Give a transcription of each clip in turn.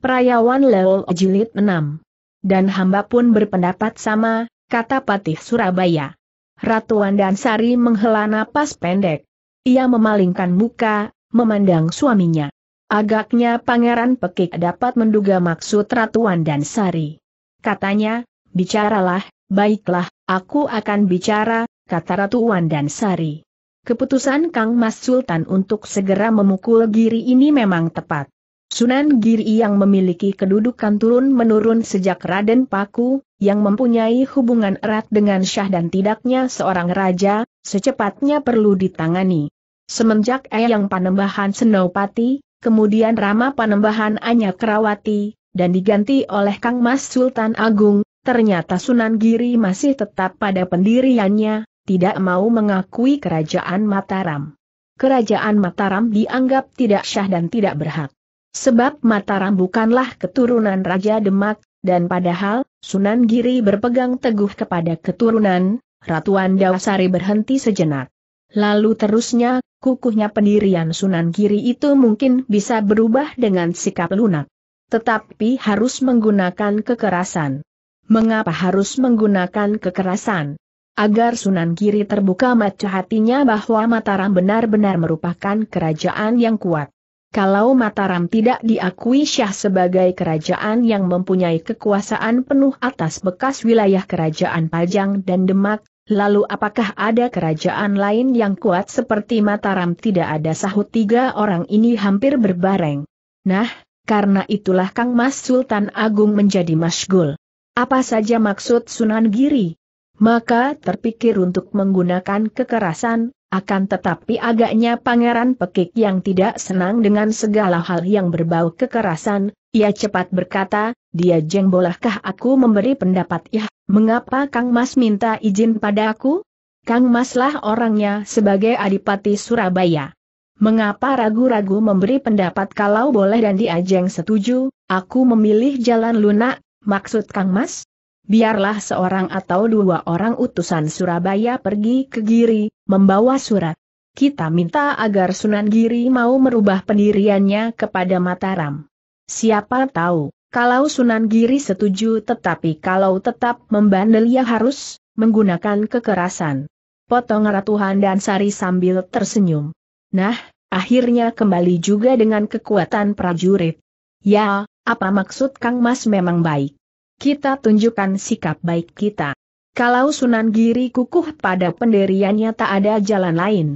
Perayawan Leo Jilid 6. Dan hamba pun berpendapat sama, kata Patih Surabaya. Ratu Andansari menghela napas pendek. Ia memalingkan muka, memandang suaminya. Agaknya Pangeran Pekik dapat menduga maksud Ratu Andansari. Katanya, bicaralah, baiklah, aku akan bicara, kata Ratu Andansari. Keputusan Kang Mas Sultan untuk segera memukul giri ini memang tepat. Sunan Giri yang memiliki kedudukan turun-menurun sejak Raden Paku, yang mempunyai hubungan erat dengan Syah dan tidaknya seorang raja, secepatnya perlu ditangani. Semenjak Eyang Panembahan Senopati, kemudian Rama Panembahan Anya Kerawati, dan diganti oleh Kang Mas Sultan Agung, ternyata Sunan Giri masih tetap pada pendiriannya, tidak mau mengakui kerajaan Mataram. Kerajaan Mataram dianggap tidak syah dan tidak berhak. Sebab Mataram bukanlah keturunan Raja Demak, dan padahal, Sunan Giri berpegang teguh kepada keturunan, Ratuan Dawasari berhenti sejenak. Lalu terusnya, kukuhnya pendirian Sunan Giri itu mungkin bisa berubah dengan sikap lunak. Tetapi harus menggunakan kekerasan. Mengapa harus menggunakan kekerasan? Agar Sunan Giri terbuka mata hatinya bahwa Mataram benar-benar merupakan kerajaan yang kuat. Kalau Mataram tidak diakui Syah sebagai kerajaan yang mempunyai kekuasaan penuh atas bekas wilayah kerajaan Pajang dan Demak, lalu apakah ada kerajaan lain yang kuat seperti Mataram tidak ada sahut tiga orang ini hampir berbareng. Nah, karena itulah Kang Mas Sultan Agung menjadi masgul. Apa saja maksud Sunan Giri? Maka terpikir untuk menggunakan kekerasan, akan tetapi agaknya pangeran pekik yang tidak senang dengan segala hal yang berbau kekerasan, ia cepat berkata, dia jeng bolehkah aku memberi pendapat ya, mengapa Kang Mas minta izin pada aku? Kang Maslah orangnya sebagai adipati Surabaya. Mengapa ragu-ragu memberi pendapat kalau boleh dan diajeng setuju, aku memilih jalan lunak, maksud Kang Mas? biarlah seorang atau dua orang utusan Surabaya pergi ke Giri, membawa surat. Kita minta agar Sunan Giri mau merubah pendiriannya kepada Mataram. Siapa tahu, kalau Sunan Giri setuju tetapi kalau tetap membandel ya harus menggunakan kekerasan. Potong Ratuhan dan Sari sambil tersenyum. Nah, akhirnya kembali juga dengan kekuatan prajurit. Ya, apa maksud Kang Mas memang baik kita tunjukkan sikap baik kita. Kalau Sunan Giri kukuh pada pendiriannya tak ada jalan lain.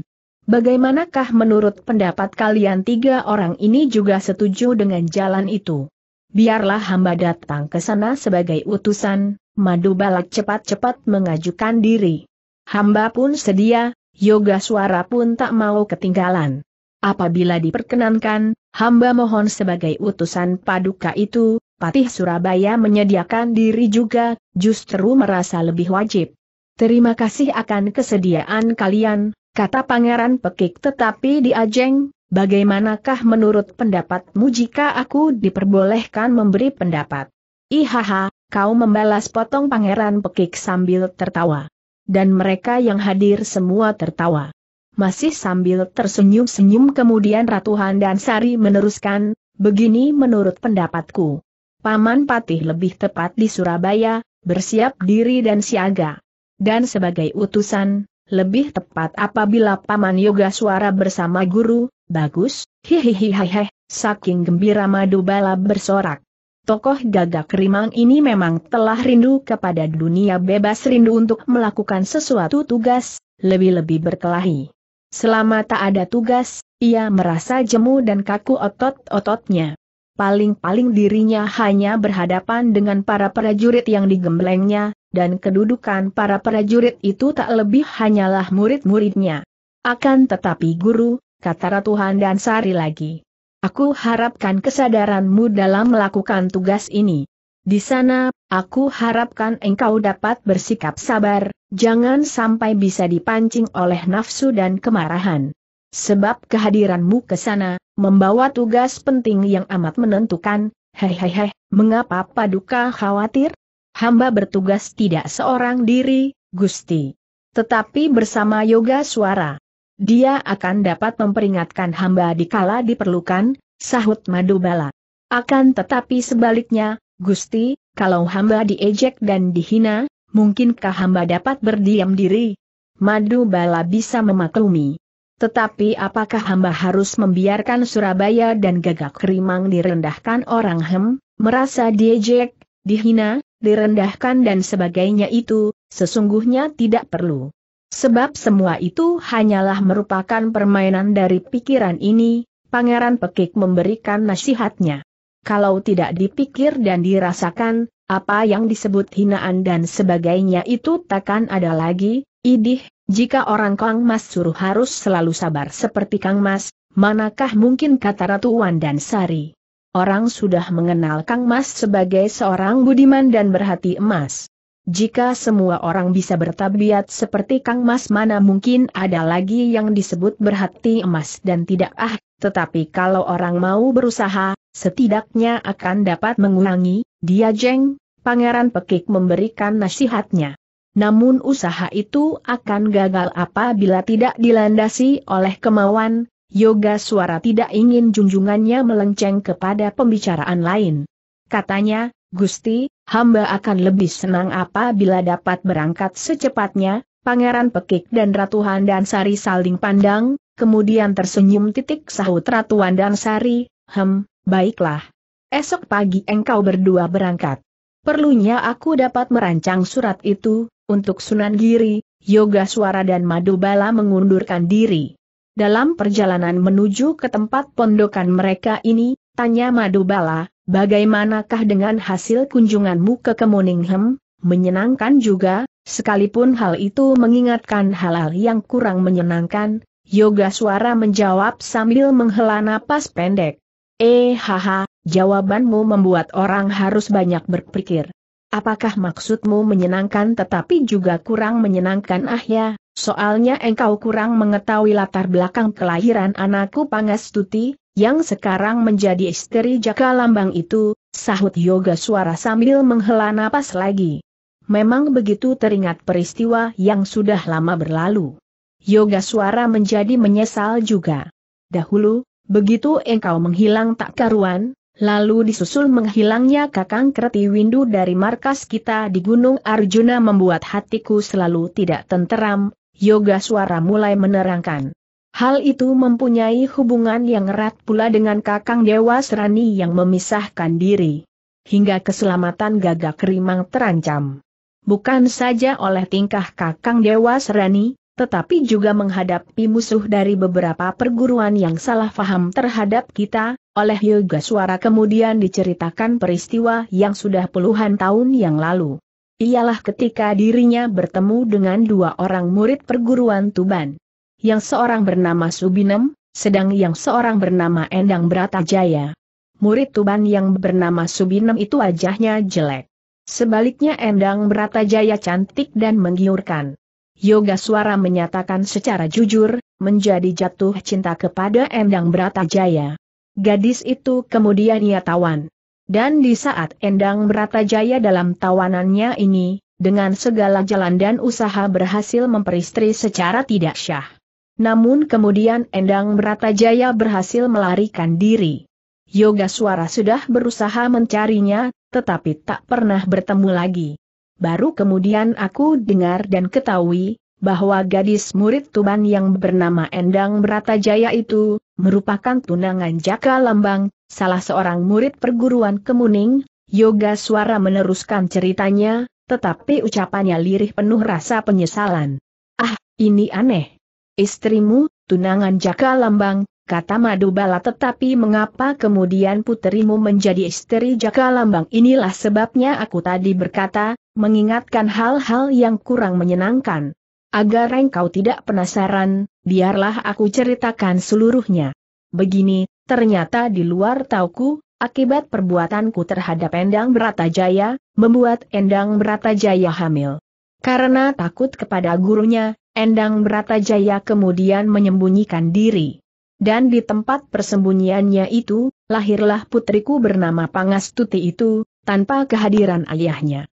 Bagaimanakah menurut pendapat kalian tiga orang ini juga setuju dengan jalan itu? Biarlah hamba datang ke sana sebagai utusan, madu balak cepat-cepat mengajukan diri. Hamba pun sedia, yoga suara pun tak mau ketinggalan. Apabila diperkenankan, hamba mohon sebagai utusan paduka itu, Patih Surabaya menyediakan diri juga, justru merasa lebih wajib. Terima kasih akan kesediaan kalian, kata Pangeran Pekik tetapi diajeng, bagaimanakah menurut pendapatmu jika aku diperbolehkan memberi pendapat? Ihaha, kau membalas potong Pangeran Pekik sambil tertawa. Dan mereka yang hadir semua tertawa masih sambil tersenyum-senyum kemudian Ratu Handan Sari meneruskan, begini menurut pendapatku. Paman Patih lebih tepat di Surabaya, bersiap diri dan siaga. Dan sebagai utusan, lebih tepat apabila Paman Yoga Suara bersama guru, bagus, hihihi hihihihihe, saking gembira madu bala bersorak. Tokoh gagak rimang ini memang telah rindu kepada dunia bebas rindu untuk melakukan sesuatu tugas, lebih-lebih berkelahi. Selama tak ada tugas, ia merasa jemu dan kaku otot-ototnya. Paling-paling dirinya hanya berhadapan dengan para prajurit yang digemblengnya, dan kedudukan para prajurit itu tak lebih hanyalah murid-muridnya. Akan tetapi guru, kata Ratu Handansari lagi. Aku harapkan kesadaranmu dalam melakukan tugas ini. Di sana, aku harapkan engkau dapat bersikap sabar, jangan sampai bisa dipancing oleh nafsu dan kemarahan. Sebab kehadiranmu ke sana, membawa tugas penting yang amat menentukan, hehehe, mengapa paduka khawatir? Hamba bertugas tidak seorang diri, Gusti. Tetapi bersama yoga suara. Dia akan dapat memperingatkan hamba dikala diperlukan, sahut Madubala. Akan tetapi sebaliknya, Gusti, kalau hamba diejek dan dihina, mungkinkah hamba dapat berdiam diri? Madu bala bisa memaklumi. Tetapi apakah hamba harus membiarkan Surabaya dan gagak kerimang direndahkan orang hem, merasa diejek, dihina, direndahkan dan sebagainya itu, sesungguhnya tidak perlu. Sebab semua itu hanyalah merupakan permainan dari pikiran ini, Pangeran Pekik memberikan nasihatnya kalau tidak dipikir dan dirasakan, apa yang disebut hinaan dan sebagainya itu takkan ada lagi, idih, jika orang Kang Mas suruh harus selalu sabar seperti Kang Mas, manakah mungkin kata Ratu Wan dan Sari. Orang sudah mengenal Kang Mas sebagai seorang budiman dan berhati emas. Jika semua orang bisa bertabiat seperti Kang Mas mana mungkin ada lagi yang disebut berhati emas dan tidak ah, tetapi kalau orang mau berusaha, setidaknya akan dapat mengulangi, dia jeng, Pangeran Pekik memberikan nasihatnya. Namun usaha itu akan gagal apabila tidak dilandasi oleh kemauan, yoga suara tidak ingin junjungannya melenceng kepada pembicaraan lain. Katanya, Gusti, hamba akan lebih senang apabila dapat berangkat secepatnya, Pangeran Pekik dan Ratu Handansari saling pandang, kemudian tersenyum titik sahut Ratu Handansari, hem, Baiklah. Esok pagi engkau berdua berangkat. Perlunya aku dapat merancang surat itu, untuk Sunan Giri, Yoga Suara dan Madubala mengundurkan diri. Dalam perjalanan menuju ke tempat pondokan mereka ini, tanya Madubala, bagaimanakah dengan hasil kunjunganmu ke Kemuninghem? Menyenangkan juga, sekalipun hal itu mengingatkan hal-hal yang kurang menyenangkan, Yoga Suara menjawab sambil menghela napas pendek. Eh haha, jawabanmu membuat orang harus banyak berpikir. Apakah maksudmu menyenangkan tetapi juga kurang menyenangkan ah ya, soalnya engkau kurang mengetahui latar belakang kelahiran anakku Pangastuti, yang sekarang menjadi istri Jaka Lambang itu, sahut Yoga suara sambil menghela napas lagi. Memang begitu teringat peristiwa yang sudah lama berlalu. Yoga suara menjadi menyesal juga. Dahulu, Begitu engkau menghilang tak karuan, lalu disusul menghilangnya Kakang Kreti Windu dari markas kita di Gunung Arjuna membuat hatiku selalu tidak tenteram, yoga suara mulai menerangkan. Hal itu mempunyai hubungan yang erat pula dengan Kakang Dewa Serani yang memisahkan diri. Hingga keselamatan gagak rimang terancam. Bukan saja oleh tingkah Kakang Dewa Serani, tetapi juga menghadapi musuh dari beberapa perguruan yang salah faham terhadap kita, oleh Yoga Suara kemudian diceritakan peristiwa yang sudah puluhan tahun yang lalu. Ialah ketika dirinya bertemu dengan dua orang murid perguruan Tuban. Yang seorang bernama Subinem, sedang yang seorang bernama Endang Bratajaya. Murid Tuban yang bernama Subinem itu wajahnya jelek. Sebaliknya Endang Bratajaya cantik dan menggiurkan. Yoga Suara menyatakan secara jujur, menjadi jatuh cinta kepada Endang Bratajaya. Gadis itu kemudian ia tawan. Dan di saat Endang Bratajaya dalam tawanannya ini, dengan segala jalan dan usaha berhasil memperistri secara tidak syah. Namun kemudian Endang Bratajaya berhasil melarikan diri. Yoga Suara sudah berusaha mencarinya, tetapi tak pernah bertemu lagi. Baru kemudian aku dengar dan ketahui, bahwa gadis murid Tuban yang bernama Endang Bratajaya itu, merupakan tunangan Jaka Lambang, salah seorang murid perguruan Kemuning, Yoga Suara meneruskan ceritanya, tetapi ucapannya lirih penuh rasa penyesalan. Ah, ini aneh. Istrimu, tunangan Jaka Lambang, kata Madubala tetapi mengapa kemudian puterimu menjadi istri Jaka Lambang inilah sebabnya aku tadi berkata, mengingatkan hal-hal yang kurang menyenangkan. Agar engkau tidak penasaran, biarlah aku ceritakan seluruhnya. Begini, ternyata di luar tauku, akibat perbuatanku terhadap Endang Bratajaya, membuat Endang Bratajaya hamil. Karena takut kepada gurunya, Endang Bratajaya kemudian menyembunyikan diri. Dan di tempat persembunyiannya itu, lahirlah putriku bernama Pangastuti itu, tanpa kehadiran ayahnya.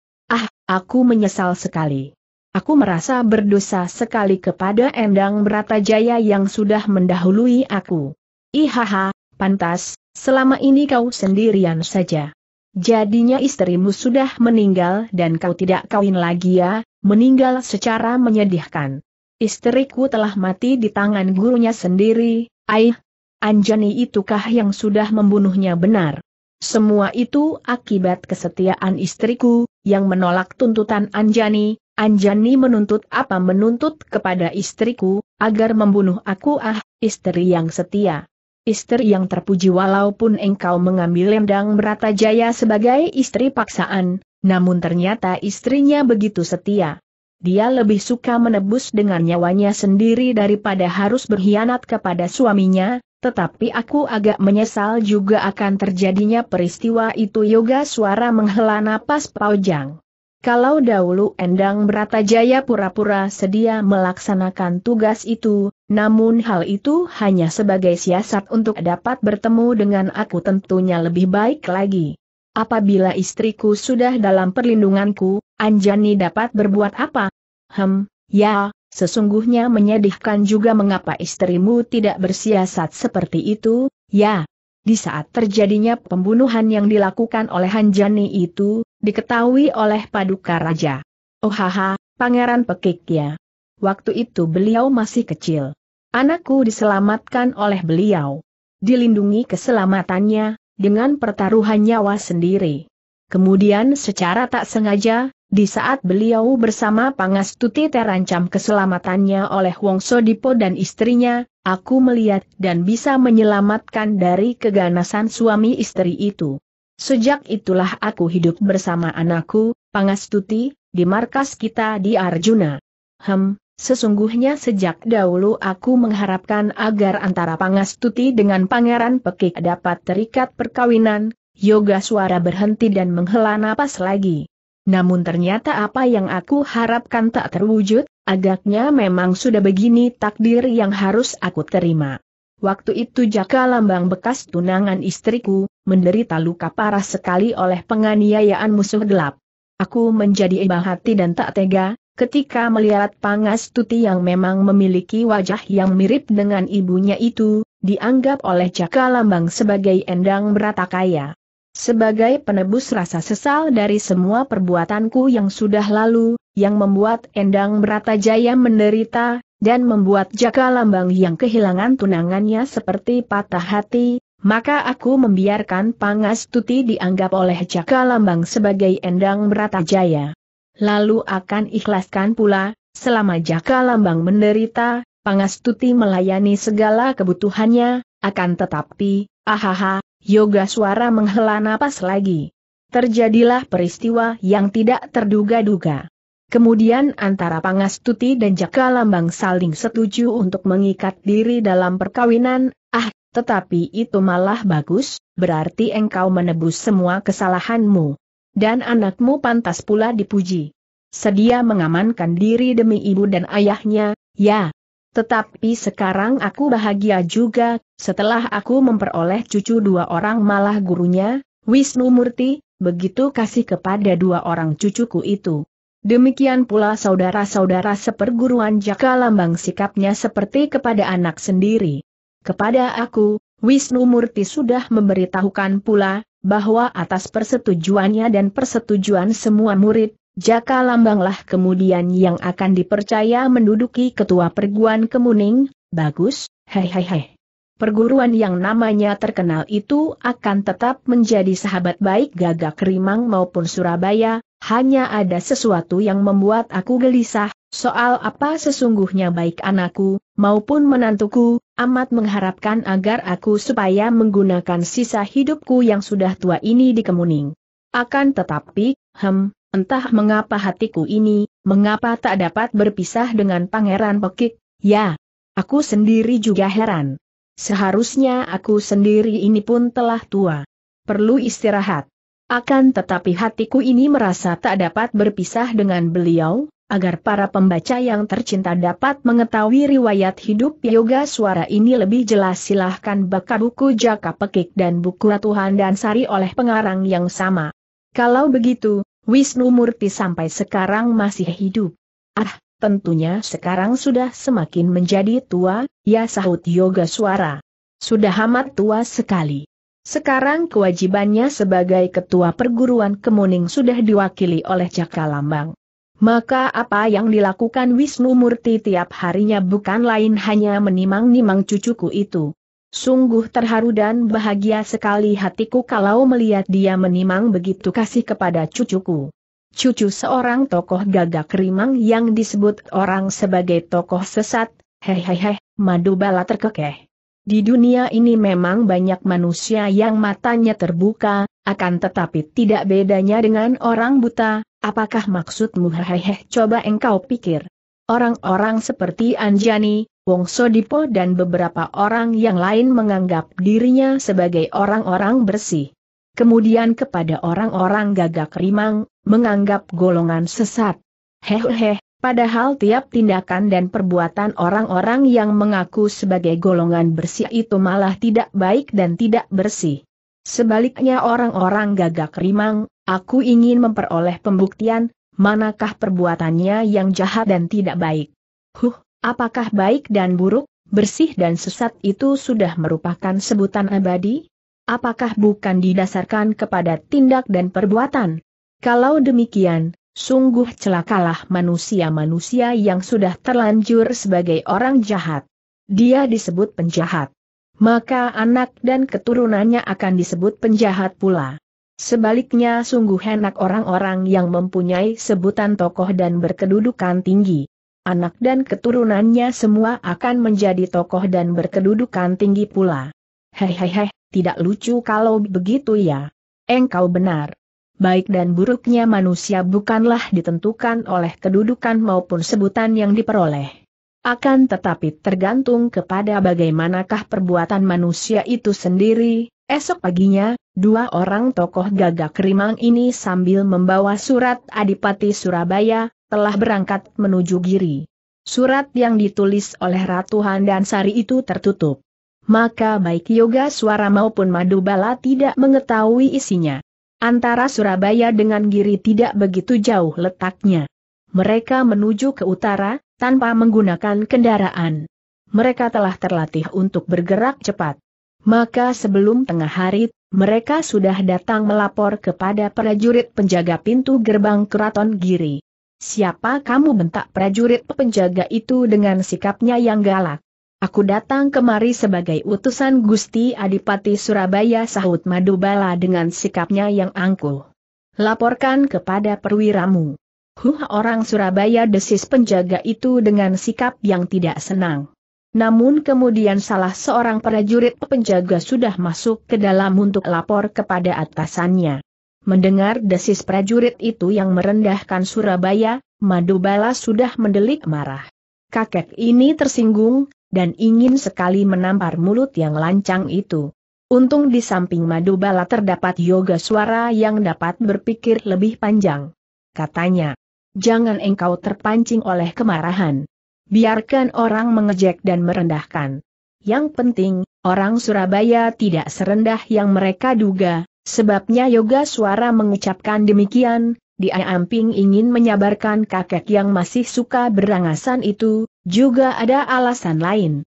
Aku menyesal sekali. Aku merasa berdosa sekali kepada Endang Bratajaya yang sudah mendahului aku. Ihaha, pantas, selama ini kau sendirian saja. Jadinya istrimu sudah meninggal dan kau tidak kawin lagi ya, meninggal secara menyedihkan. Istriku telah mati di tangan gurunya sendiri, aih, Anjani itukah yang sudah membunuhnya benar? Semua itu akibat kesetiaan istriku, yang menolak tuntutan Anjani, Anjani menuntut apa menuntut kepada istriku, agar membunuh aku ah, istri yang setia. Istri yang terpuji walaupun engkau mengambil Lendang Jaya sebagai istri paksaan, namun ternyata istrinya begitu setia. Dia lebih suka menebus dengan nyawanya sendiri daripada harus berkhianat kepada suaminya, tetapi aku agak menyesal juga akan terjadinya peristiwa itu Yoga suara menghela napas paujang. Kalau dahulu Endang Bratajaya pura-pura sedia melaksanakan tugas itu, namun hal itu hanya sebagai siasat untuk dapat bertemu dengan aku tentunya lebih baik lagi. Apabila istriku sudah dalam perlindunganku, Anjani dapat berbuat apa? Hem, ya, Sesungguhnya menyedihkan juga mengapa istrimu tidak bersiasat seperti itu, ya. Di saat terjadinya pembunuhan yang dilakukan oleh Hanjani itu, diketahui oleh Paduka Raja. Oh haha, Pangeran Pekik ya. Waktu itu beliau masih kecil. Anakku diselamatkan oleh beliau. Dilindungi keselamatannya, dengan pertaruhan nyawa sendiri. Kemudian secara tak sengaja, di saat beliau bersama Pangastuti terancam keselamatannya oleh Wongso Dipo dan istrinya, aku melihat dan bisa menyelamatkan dari keganasan suami istri itu. Sejak itulah aku hidup bersama anakku, Pangastuti, di markas kita di Arjuna. Hem, Sesungguhnya sejak dahulu aku mengharapkan agar antara Pangastuti dengan Pangeran Pekik dapat terikat perkawinan, yoga suara berhenti dan menghela napas lagi. Namun ternyata apa yang aku harapkan tak terwujud, agaknya memang sudah begini takdir yang harus aku terima. Waktu itu Jaka Lambang bekas tunangan istriku, menderita luka parah sekali oleh penganiayaan musuh gelap. Aku menjadi iba hati dan tak tega, ketika melihat Pangas Tuti yang memang memiliki wajah yang mirip dengan ibunya itu, dianggap oleh Jaka Lambang sebagai endang berata kaya. Sebagai penebus rasa sesal dari semua perbuatanku yang sudah lalu, yang membuat Endang Bratajaya menderita, dan membuat Jaka Lambang yang kehilangan tunangannya seperti patah hati, maka aku membiarkan Pangastuti dianggap oleh Jaka Lambang sebagai Endang Bratajaya. Lalu akan ikhlaskan pula, selama Jaka Lambang menderita, Pangastuti melayani segala kebutuhannya, akan tetapi, ahaha, Yoga Suara menghela napas lagi. Terjadilah peristiwa yang tidak terduga-duga. Kemudian antara Pangastuti dan Jaka Lambang saling setuju untuk mengikat diri dalam perkawinan, ah, tetapi itu malah bagus, berarti engkau menebus semua kesalahanmu. Dan anakmu pantas pula dipuji. Sedia mengamankan diri demi ibu dan ayahnya, ya. Tetapi sekarang aku bahagia juga, setelah aku memperoleh cucu dua orang malah gurunya, Wisnu Murti, begitu kasih kepada dua orang cucuku itu. Demikian pula saudara-saudara seperguruan Jaka Lambang sikapnya seperti kepada anak sendiri. Kepada aku, Wisnu Murti sudah memberitahukan pula, bahwa atas persetujuannya dan persetujuan semua murid, Jaka Lambanglah kemudian yang akan dipercaya menduduki ketua perguan Kemuning, bagus, hehehe perguruan yang namanya terkenal itu akan tetap menjadi sahabat baik Gagak Rimang maupun Surabaya, hanya ada sesuatu yang membuat aku gelisah, soal apa sesungguhnya baik anakku, maupun menantuku, amat mengharapkan agar aku supaya menggunakan sisa hidupku yang sudah tua ini di Kemuning. Akan tetapi, hem, entah mengapa hatiku ini, mengapa tak dapat berpisah dengan Pangeran Pekik, ya, aku sendiri juga heran. Seharusnya aku sendiri ini pun telah tua. Perlu istirahat. Akan tetapi hatiku ini merasa tak dapat berpisah dengan beliau, agar para pembaca yang tercinta dapat mengetahui riwayat hidup yoga suara ini lebih jelas silahkan baca buku Jaka Pekik dan buku Ratuhan dan Sari oleh pengarang yang sama. Kalau begitu, Wisnu Murti sampai sekarang masih hidup. Ah, tentunya sekarang sudah semakin menjadi tua, ya sahut yoga suara. Sudah amat tua sekali. Sekarang kewajibannya sebagai ketua perguruan kemuning sudah diwakili oleh Jaka Lambang. Maka apa yang dilakukan Wisnu Murti tiap harinya bukan lain hanya menimang-nimang cucuku itu. Sungguh terharu dan bahagia sekali hatiku kalau melihat dia menimang begitu kasih kepada cucuku cucu seorang tokoh gagak rimang yang disebut orang sebagai tokoh sesat, hehehe, madu bala terkekeh. Di dunia ini memang banyak manusia yang matanya terbuka, akan tetapi tidak bedanya dengan orang buta, apakah maksudmu hehehe coba engkau pikir. Orang-orang seperti Anjani, Wong Sodipo dan beberapa orang yang lain menganggap dirinya sebagai orang-orang bersih. Kemudian kepada orang-orang gagak rimang, menganggap golongan sesat. Hehehe, padahal tiap tindakan dan perbuatan orang-orang yang mengaku sebagai golongan bersih itu malah tidak baik dan tidak bersih. Sebaliknya orang-orang gagak rimang, aku ingin memperoleh pembuktian, manakah perbuatannya yang jahat dan tidak baik. Huh, apakah baik dan buruk, bersih dan sesat itu sudah merupakan sebutan abadi? Apakah bukan didasarkan kepada tindak dan perbuatan? Kalau demikian, sungguh celakalah manusia-manusia yang sudah terlanjur sebagai orang jahat. Dia disebut penjahat. Maka anak dan keturunannya akan disebut penjahat pula. Sebaliknya sungguh enak orang-orang yang mempunyai sebutan tokoh dan berkedudukan tinggi. Anak dan keturunannya semua akan menjadi tokoh dan berkedudukan tinggi pula. Hehehe, tidak lucu kalau begitu ya. Engkau benar baik dan buruknya manusia bukanlah ditentukan oleh kedudukan maupun sebutan yang diperoleh. Akan tetapi tergantung kepada bagaimanakah perbuatan manusia itu sendiri, esok paginya, dua orang tokoh gagak rimang ini sambil membawa surat Adipati Surabaya, telah berangkat menuju Giri. Surat yang ditulis oleh Ratu Handansari itu tertutup. Maka baik Yoga Suara maupun Madubala tidak mengetahui isinya. Antara Surabaya dengan Giri tidak begitu jauh letaknya. Mereka menuju ke utara, tanpa menggunakan kendaraan. Mereka telah terlatih untuk bergerak cepat. Maka sebelum tengah hari, mereka sudah datang melapor kepada prajurit penjaga pintu gerbang keraton Giri. Siapa kamu bentak prajurit penjaga itu dengan sikapnya yang galak? Aku datang kemari sebagai utusan Gusti Adipati Surabaya sahut Madubala dengan sikapnya yang angkuh. Laporkan kepada perwiramu. Huh orang Surabaya desis penjaga itu dengan sikap yang tidak senang. Namun kemudian salah seorang prajurit penjaga sudah masuk ke dalam untuk lapor kepada atasannya. Mendengar desis prajurit itu yang merendahkan Surabaya, Madubala sudah mendelik marah. Kakek ini tersinggung, dan ingin sekali menampar mulut yang lancang itu. Untung di samping madu bala terdapat yoga suara yang dapat berpikir lebih panjang. Katanya, jangan engkau terpancing oleh kemarahan. Biarkan orang mengejek dan merendahkan. Yang penting, orang Surabaya tidak serendah yang mereka duga, sebabnya yoga suara mengucapkan demikian, dia amping ingin menyabarkan kakek yang masih suka berangasan itu, juga ada alasan lain.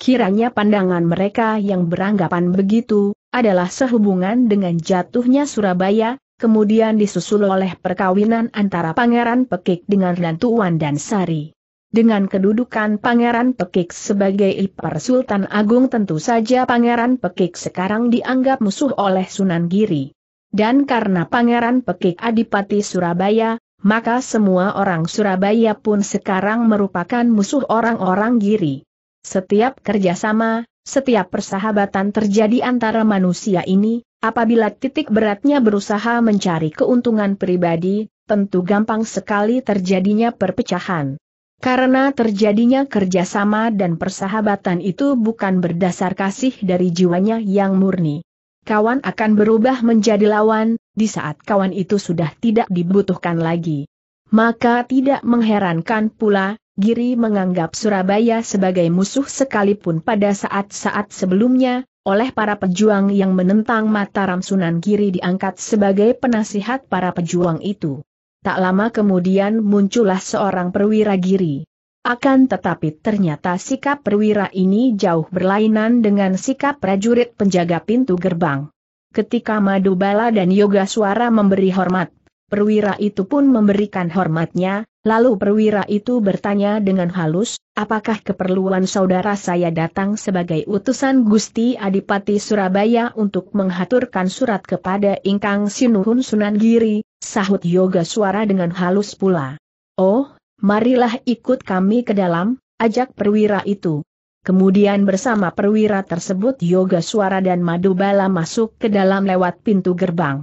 Kiranya pandangan mereka yang beranggapan begitu, adalah sehubungan dengan jatuhnya Surabaya, kemudian disusul oleh perkawinan antara Pangeran Pekik dengan Lantuan dan Sari. Dengan kedudukan Pangeran Pekik sebagai ipar Sultan Agung tentu saja Pangeran Pekik sekarang dianggap musuh oleh Sunan Giri. Dan karena Pangeran Pekik Adipati Surabaya, maka semua orang Surabaya pun sekarang merupakan musuh orang-orang giri. Setiap kerjasama, setiap persahabatan terjadi antara manusia ini, apabila titik beratnya berusaha mencari keuntungan pribadi, tentu gampang sekali terjadinya perpecahan. Karena terjadinya kerjasama dan persahabatan itu bukan berdasar kasih dari jiwanya yang murni kawan akan berubah menjadi lawan, di saat kawan itu sudah tidak dibutuhkan lagi. Maka tidak mengherankan pula, Giri menganggap Surabaya sebagai musuh sekalipun pada saat-saat sebelumnya, oleh para pejuang yang menentang Mataram Sunan Giri diangkat sebagai penasihat para pejuang itu. Tak lama kemudian muncullah seorang perwira Giri. Akan tetapi ternyata sikap perwira ini jauh berlainan dengan sikap prajurit penjaga pintu gerbang. Ketika Madubala dan Yoga Suara memberi hormat, perwira itu pun memberikan hormatnya, lalu perwira itu bertanya dengan halus, apakah keperluan saudara saya datang sebagai utusan Gusti Adipati Surabaya untuk menghaturkan surat kepada Ingkang Sinuhun Sunan Giri, sahut Yoga Suara dengan halus pula. Oh, Marilah ikut kami ke dalam, ajak perwira itu. Kemudian bersama perwira tersebut Yoga Suara dan Madubala masuk ke dalam lewat pintu gerbang.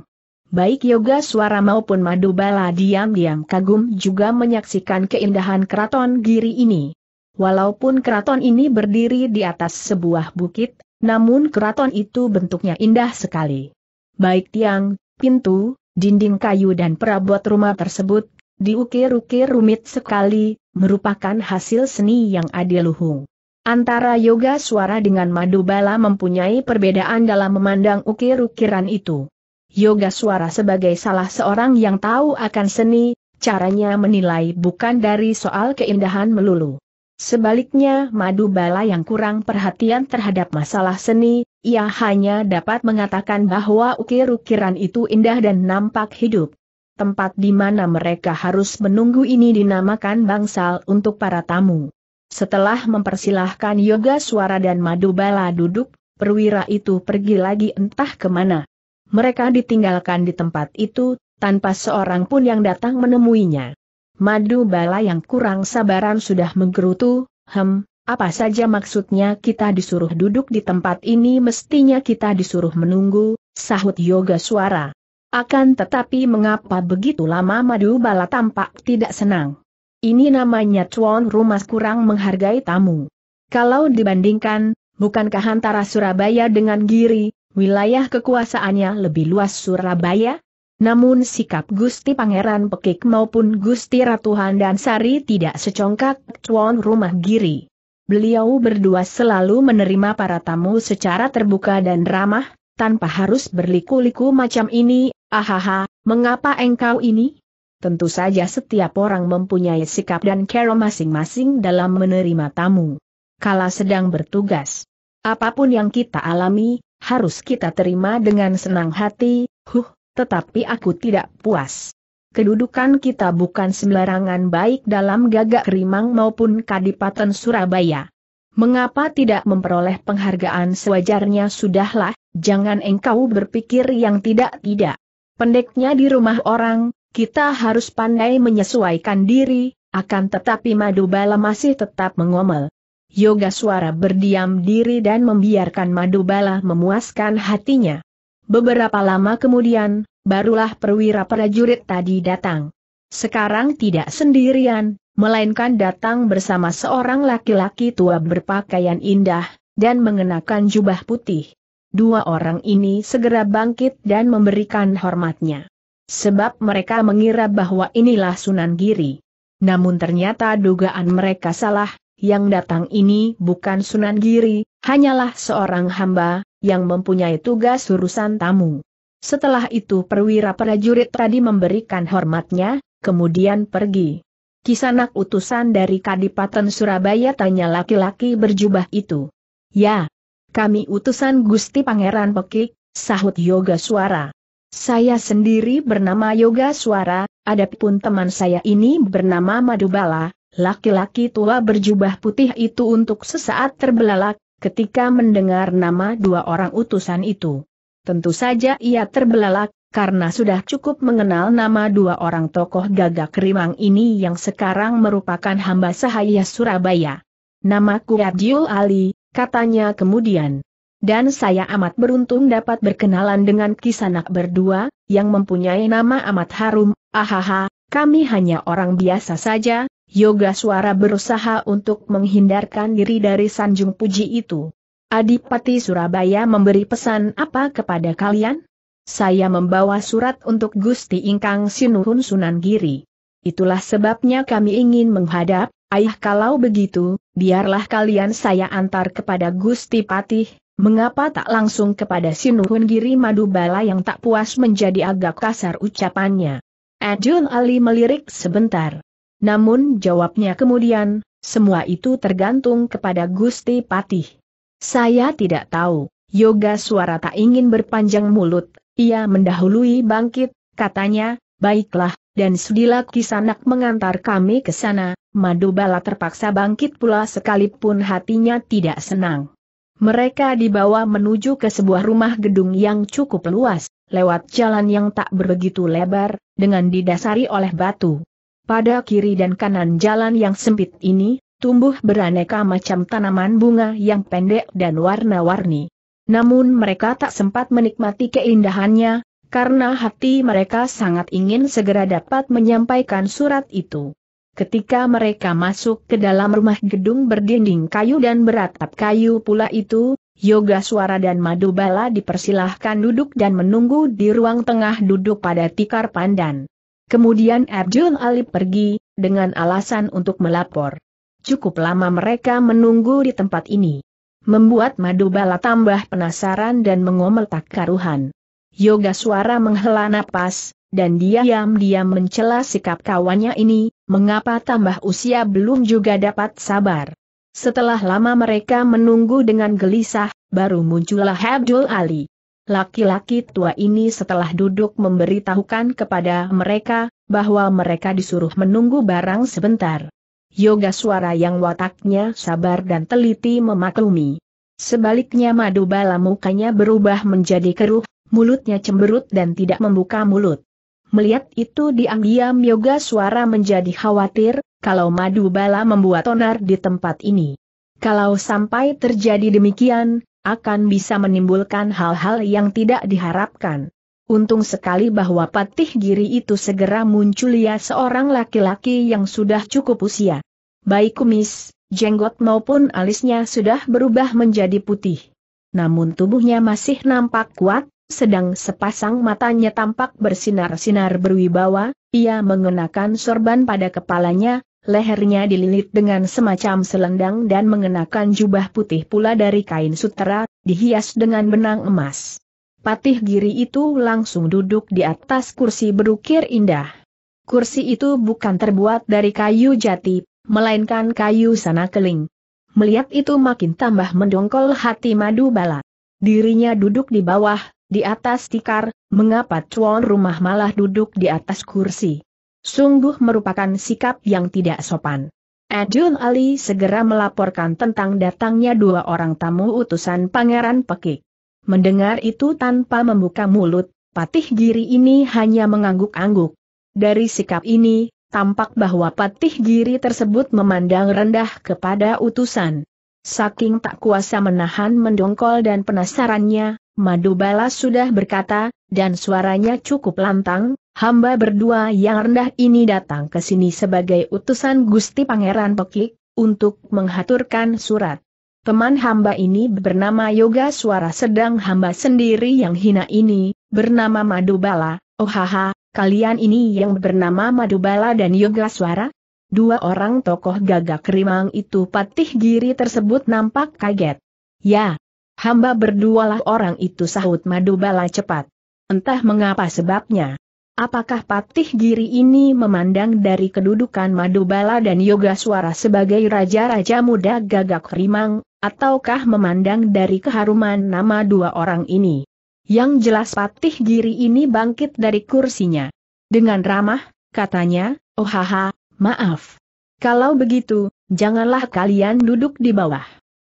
Baik Yoga Suara maupun Madubala diam-diam kagum juga menyaksikan keindahan keraton Giri ini. Walaupun keraton ini berdiri di atas sebuah bukit, namun keraton itu bentuknya indah sekali. Baik tiang, pintu, dinding kayu dan perabot rumah tersebut diukir-ukir rumit sekali, merupakan hasil seni yang adiluhung. Antara yoga suara dengan madu bala mempunyai perbedaan dalam memandang ukir-ukiran itu. Yoga suara sebagai salah seorang yang tahu akan seni, caranya menilai bukan dari soal keindahan melulu. Sebaliknya madu bala yang kurang perhatian terhadap masalah seni, ia hanya dapat mengatakan bahwa ukir-ukiran itu indah dan nampak hidup tempat di mana mereka harus menunggu ini dinamakan bangsal untuk para tamu. Setelah mempersilahkan Yoga Suara dan Madubala duduk, perwira itu pergi lagi entah kemana. Mereka ditinggalkan di tempat itu, tanpa seorang pun yang datang menemuinya. Madu bala yang kurang sabaran sudah menggerutu, hem, apa saja maksudnya kita disuruh duduk di tempat ini mestinya kita disuruh menunggu, sahut Yoga Suara. Akan tetapi mengapa begitu lama madu bala tampak tidak senang? Ini namanya tuan rumah kurang menghargai tamu. Kalau dibandingkan, bukankah antara Surabaya dengan Giri, wilayah kekuasaannya lebih luas Surabaya? Namun sikap Gusti Pangeran Pekik maupun Gusti Ratu Handan Sari tidak secongkak tuan rumah Giri. Beliau berdua selalu menerima para tamu secara terbuka dan ramah, tanpa harus berliku-liku macam ini Ahaha, mengapa engkau ini? Tentu saja setiap orang mempunyai sikap dan cara masing-masing dalam menerima tamu. Kala sedang bertugas. Apapun yang kita alami, harus kita terima dengan senang hati, huh, tetapi aku tidak puas. Kedudukan kita bukan sembarangan baik dalam gagak rimang maupun kadipaten Surabaya. Mengapa tidak memperoleh penghargaan sewajarnya sudahlah, jangan engkau berpikir yang tidak-tidak. Pendeknya di rumah orang, kita harus pandai menyesuaikan diri, akan tetapi madu bala masih tetap mengomel. Yoga suara berdiam diri dan membiarkan madu bala memuaskan hatinya. Beberapa lama kemudian, barulah perwira prajurit tadi datang. Sekarang tidak sendirian, melainkan datang bersama seorang laki-laki tua berpakaian indah, dan mengenakan jubah putih dua orang ini segera bangkit dan memberikan hormatnya. Sebab mereka mengira bahwa inilah Sunan Giri. Namun ternyata dugaan mereka salah, yang datang ini bukan Sunan Giri, hanyalah seorang hamba, yang mempunyai tugas urusan tamu. Setelah itu perwira prajurit tadi memberikan hormatnya, kemudian pergi. Kisanak utusan dari Kadipaten Surabaya tanya laki-laki berjubah itu. Ya, kami utusan Gusti Pangeran Pekik, sahut Yoga Suara. Saya sendiri bernama Yoga Suara, adapun teman saya ini bernama Madubala, laki-laki tua berjubah putih itu untuk sesaat terbelalak, ketika mendengar nama dua orang utusan itu. Tentu saja ia terbelalak, karena sudah cukup mengenal nama dua orang tokoh gagak rimang ini yang sekarang merupakan hamba sahaya Surabaya. Namaku Abdul Ali, katanya kemudian. Dan saya amat beruntung dapat berkenalan dengan kisanak berdua, yang mempunyai nama amat harum, ahaha, kami hanya orang biasa saja, Yoga Suara berusaha untuk menghindarkan diri dari sanjung puji itu. Adipati Surabaya memberi pesan apa kepada kalian? Saya membawa surat untuk Gusti Ingkang Sinuhun Sunan Giri. Itulah sebabnya kami ingin menghadap, Ayah kalau begitu, biarlah kalian saya antar kepada Gusti Patih, mengapa tak langsung kepada Sinuhun Giri Madubala yang tak puas menjadi agak kasar ucapannya. Ajun Ali melirik sebentar. Namun jawabnya kemudian, semua itu tergantung kepada Gusti Patih. Saya tidak tahu, Yoga suara tak ingin berpanjang mulut, ia mendahului bangkit, katanya, baiklah, dan sudilah kisanak mengantar kami ke sana, Madu Bala terpaksa bangkit pula sekalipun hatinya tidak senang. Mereka dibawa menuju ke sebuah rumah gedung yang cukup luas, lewat jalan yang tak begitu lebar, dengan didasari oleh batu. Pada kiri dan kanan jalan yang sempit ini, tumbuh beraneka macam tanaman bunga yang pendek dan warna-warni. Namun mereka tak sempat menikmati keindahannya, karena hati mereka sangat ingin segera dapat menyampaikan surat itu. Ketika mereka masuk ke dalam rumah gedung berdinding kayu dan beratap kayu pula itu, Yoga Suara dan Madubala dipersilahkan duduk dan menunggu di ruang tengah duduk pada tikar pandan. Kemudian Abdul Alip pergi, dengan alasan untuk melapor. Cukup lama mereka menunggu di tempat ini. Membuat Madubala tambah penasaran dan mengomel tak karuhan. Yoga Suara menghela napas, dan diam-diam mencela sikap kawannya ini, mengapa tambah usia belum juga dapat sabar. Setelah lama mereka menunggu dengan gelisah, baru muncullah Abdul Ali. Laki-laki tua ini setelah duduk memberitahukan kepada mereka, bahwa mereka disuruh menunggu barang sebentar. Yoga suara yang wataknya sabar dan teliti memaklumi. Sebaliknya madu mukanya berubah menjadi keruh, mulutnya cemberut dan tidak membuka mulut. Melihat itu diam-diam Yoga Suara menjadi khawatir, kalau madu bala membuat onar di tempat ini. Kalau sampai terjadi demikian, akan bisa menimbulkan hal-hal yang tidak diharapkan. Untung sekali bahwa patih giri itu segera muncul ya seorang laki-laki yang sudah cukup usia. Baik kumis, jenggot maupun alisnya sudah berubah menjadi putih. Namun tubuhnya masih nampak kuat, sedang sepasang matanya tampak bersinar-sinar berwibawa, ia mengenakan sorban pada kepalanya, lehernya dililit dengan semacam selendang dan mengenakan jubah putih pula dari kain sutera, dihias dengan benang emas. Patih Giri itu langsung duduk di atas kursi berukir indah. Kursi itu bukan terbuat dari kayu jati, melainkan kayu sana keling. Melihat itu makin tambah mendongkol hati madu bala. Dirinya duduk di bawah, di atas tikar, mengapa tuan rumah malah duduk di atas kursi? Sungguh merupakan sikap yang tidak sopan. Adun Ali segera melaporkan tentang datangnya dua orang tamu utusan Pangeran Pekik. Mendengar itu tanpa membuka mulut, Patih Giri ini hanya mengangguk-angguk. Dari sikap ini, tampak bahwa Patih Giri tersebut memandang rendah kepada utusan. Saking tak kuasa menahan mendongkol dan penasarannya, Madu Balas sudah berkata, dan suaranya cukup lantang, hamba berdua yang rendah ini datang ke sini sebagai utusan Gusti Pangeran Pekik, untuk menghaturkan surat. Teman hamba ini bernama Yoga Suara sedang hamba sendiri yang hina ini, bernama Madubala, ohaha, kalian ini yang bernama Madubala dan Yoga Suara? Dua orang tokoh gagak rimang itu patih giri tersebut nampak kaget. Ya, Hamba berdualah orang itu sahut madu bala cepat. Entah mengapa sebabnya. Apakah Patih Giri ini memandang dari kedudukan Madubala dan Yoga Suara sebagai raja-raja muda gagak rimang, ataukah memandang dari keharuman nama dua orang ini? Yang jelas Patih Giri ini bangkit dari kursinya. Dengan ramah, katanya, oh haha, maaf. Kalau begitu, janganlah kalian duduk di bawah.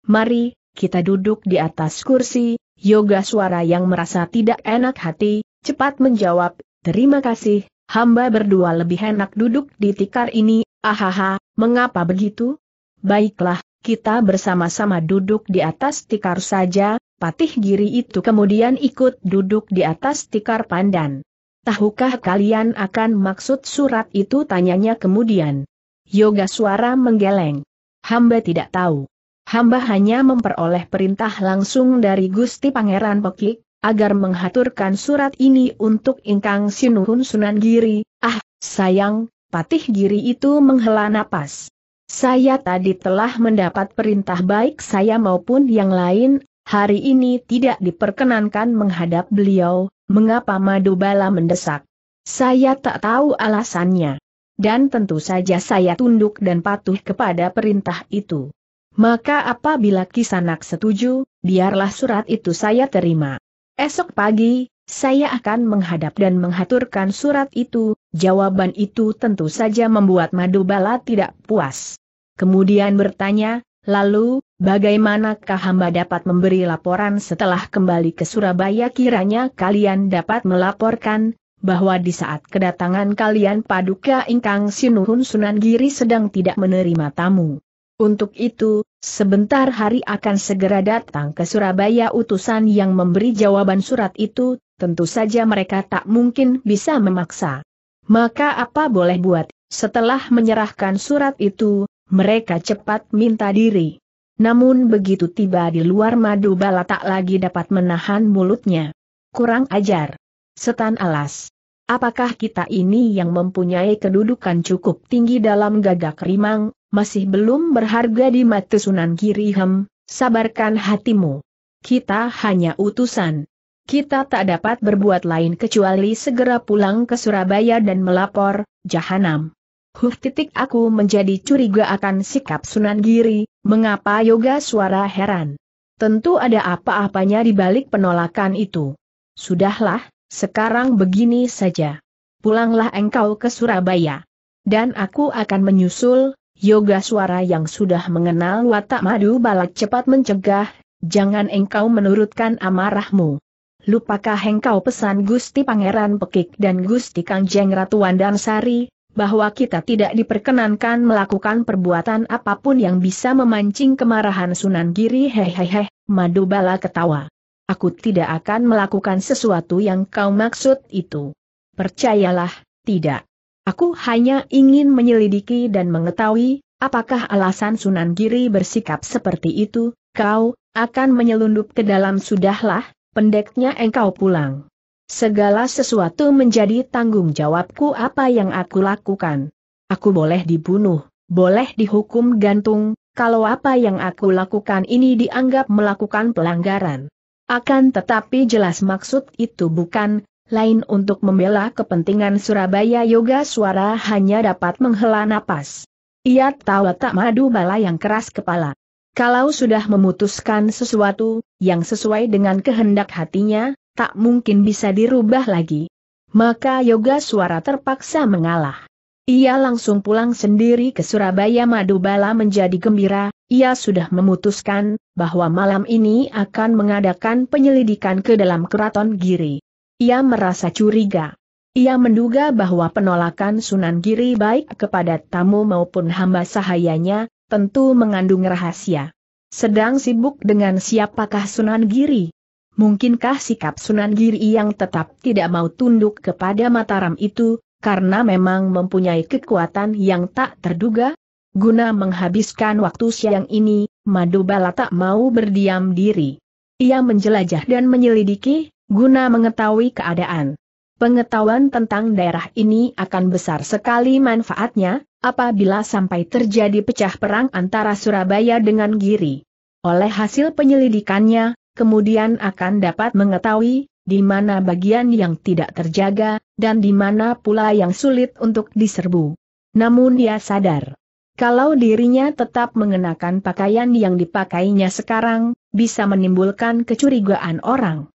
Mari, kita duduk di atas kursi, yoga suara yang merasa tidak enak hati, cepat menjawab, terima kasih, hamba berdua lebih enak duduk di tikar ini, ahaha, mengapa begitu? Baiklah, kita bersama-sama duduk di atas tikar saja, patih giri itu kemudian ikut duduk di atas tikar pandan. Tahukah kalian akan maksud surat itu tanyanya kemudian? Yoga suara menggeleng. Hamba tidak tahu hamba hanya memperoleh perintah langsung dari Gusti Pangeran Pekik, agar menghaturkan surat ini untuk ingkang sinuhun Sunan Giri, ah, sayang, patih Giri itu menghela napas. Saya tadi telah mendapat perintah baik saya maupun yang lain, hari ini tidak diperkenankan menghadap beliau, mengapa madu bala mendesak. Saya tak tahu alasannya. Dan tentu saja saya tunduk dan patuh kepada perintah itu. Maka apabila Kisanak setuju, biarlah surat itu saya terima. Esok pagi, saya akan menghadap dan menghaturkan surat itu, jawaban itu tentu saja membuat Madubala tidak puas. Kemudian bertanya, lalu, bagaimanakah hamba dapat memberi laporan setelah kembali ke Surabaya kiranya kalian dapat melaporkan, bahwa di saat kedatangan kalian Paduka Ingkang Sinuhun Sunan Giri sedang tidak menerima tamu. Untuk itu, Sebentar hari akan segera datang ke Surabaya utusan yang memberi jawaban surat itu, tentu saja mereka tak mungkin bisa memaksa. Maka apa boleh buat, setelah menyerahkan surat itu, mereka cepat minta diri. Namun begitu tiba di luar madu bala tak lagi dapat menahan mulutnya. Kurang ajar. Setan alas. Apakah kita ini yang mempunyai kedudukan cukup tinggi dalam gagak rimang, masih belum berharga di mata Sunan Kirihem, sabarkan hatimu. Kita hanya utusan. Kita tak dapat berbuat lain kecuali segera pulang ke Surabaya dan melapor, Jahanam. Huh titik aku menjadi curiga akan sikap Sunan Giri, mengapa yoga suara heran. Tentu ada apa-apanya di balik penolakan itu. Sudahlah, sekarang begini saja. Pulanglah engkau ke Surabaya. Dan aku akan menyusul, Yoga suara yang sudah mengenal watak madu balak cepat mencegah, jangan engkau menurutkan amarahmu. Lupakah engkau pesan Gusti Pangeran Pekik dan Gusti Kangjeng dan Sari, bahwa kita tidak diperkenankan melakukan perbuatan apapun yang bisa memancing kemarahan Sunan Giri hehehe, madu bala ketawa. Aku tidak akan melakukan sesuatu yang kau maksud itu. Percayalah, tidak. Aku hanya ingin menyelidiki dan mengetahui, apakah alasan Sunan Giri bersikap seperti itu, kau, akan menyelundup ke dalam sudahlah, pendeknya engkau pulang. Segala sesuatu menjadi tanggung jawabku apa yang aku lakukan. Aku boleh dibunuh, boleh dihukum gantung, kalau apa yang aku lakukan ini dianggap melakukan pelanggaran. Akan tetapi jelas maksud itu bukan, lain untuk membela kepentingan Surabaya Yoga suara hanya dapat menghela napas. Ia tahu tak madu bala yang keras kepala. Kalau sudah memutuskan sesuatu, yang sesuai dengan kehendak hatinya, tak mungkin bisa dirubah lagi. Maka Yoga suara terpaksa mengalah. Ia langsung pulang sendiri ke Surabaya Madubala menjadi gembira, ia sudah memutuskan, bahwa malam ini akan mengadakan penyelidikan ke dalam keraton Giri. Ia merasa curiga. Ia menduga bahwa penolakan Sunan Giri baik kepada tamu maupun hamba sahayanya, tentu mengandung rahasia. Sedang sibuk dengan siapakah Sunan Giri? Mungkinkah sikap Sunan Giri yang tetap tidak mau tunduk kepada Mataram itu, karena memang mempunyai kekuatan yang tak terduga? Guna menghabiskan waktu siang ini, Madubala tak mau berdiam diri. Ia menjelajah dan menyelidiki, guna mengetahui keadaan. Pengetahuan tentang daerah ini akan besar sekali manfaatnya, apabila sampai terjadi pecah perang antara Surabaya dengan Giri. Oleh hasil penyelidikannya, kemudian akan dapat mengetahui di mana bagian yang tidak terjaga, dan di mana pula yang sulit untuk diserbu. Namun dia sadar, kalau dirinya tetap mengenakan pakaian yang dipakainya sekarang, bisa menimbulkan kecurigaan orang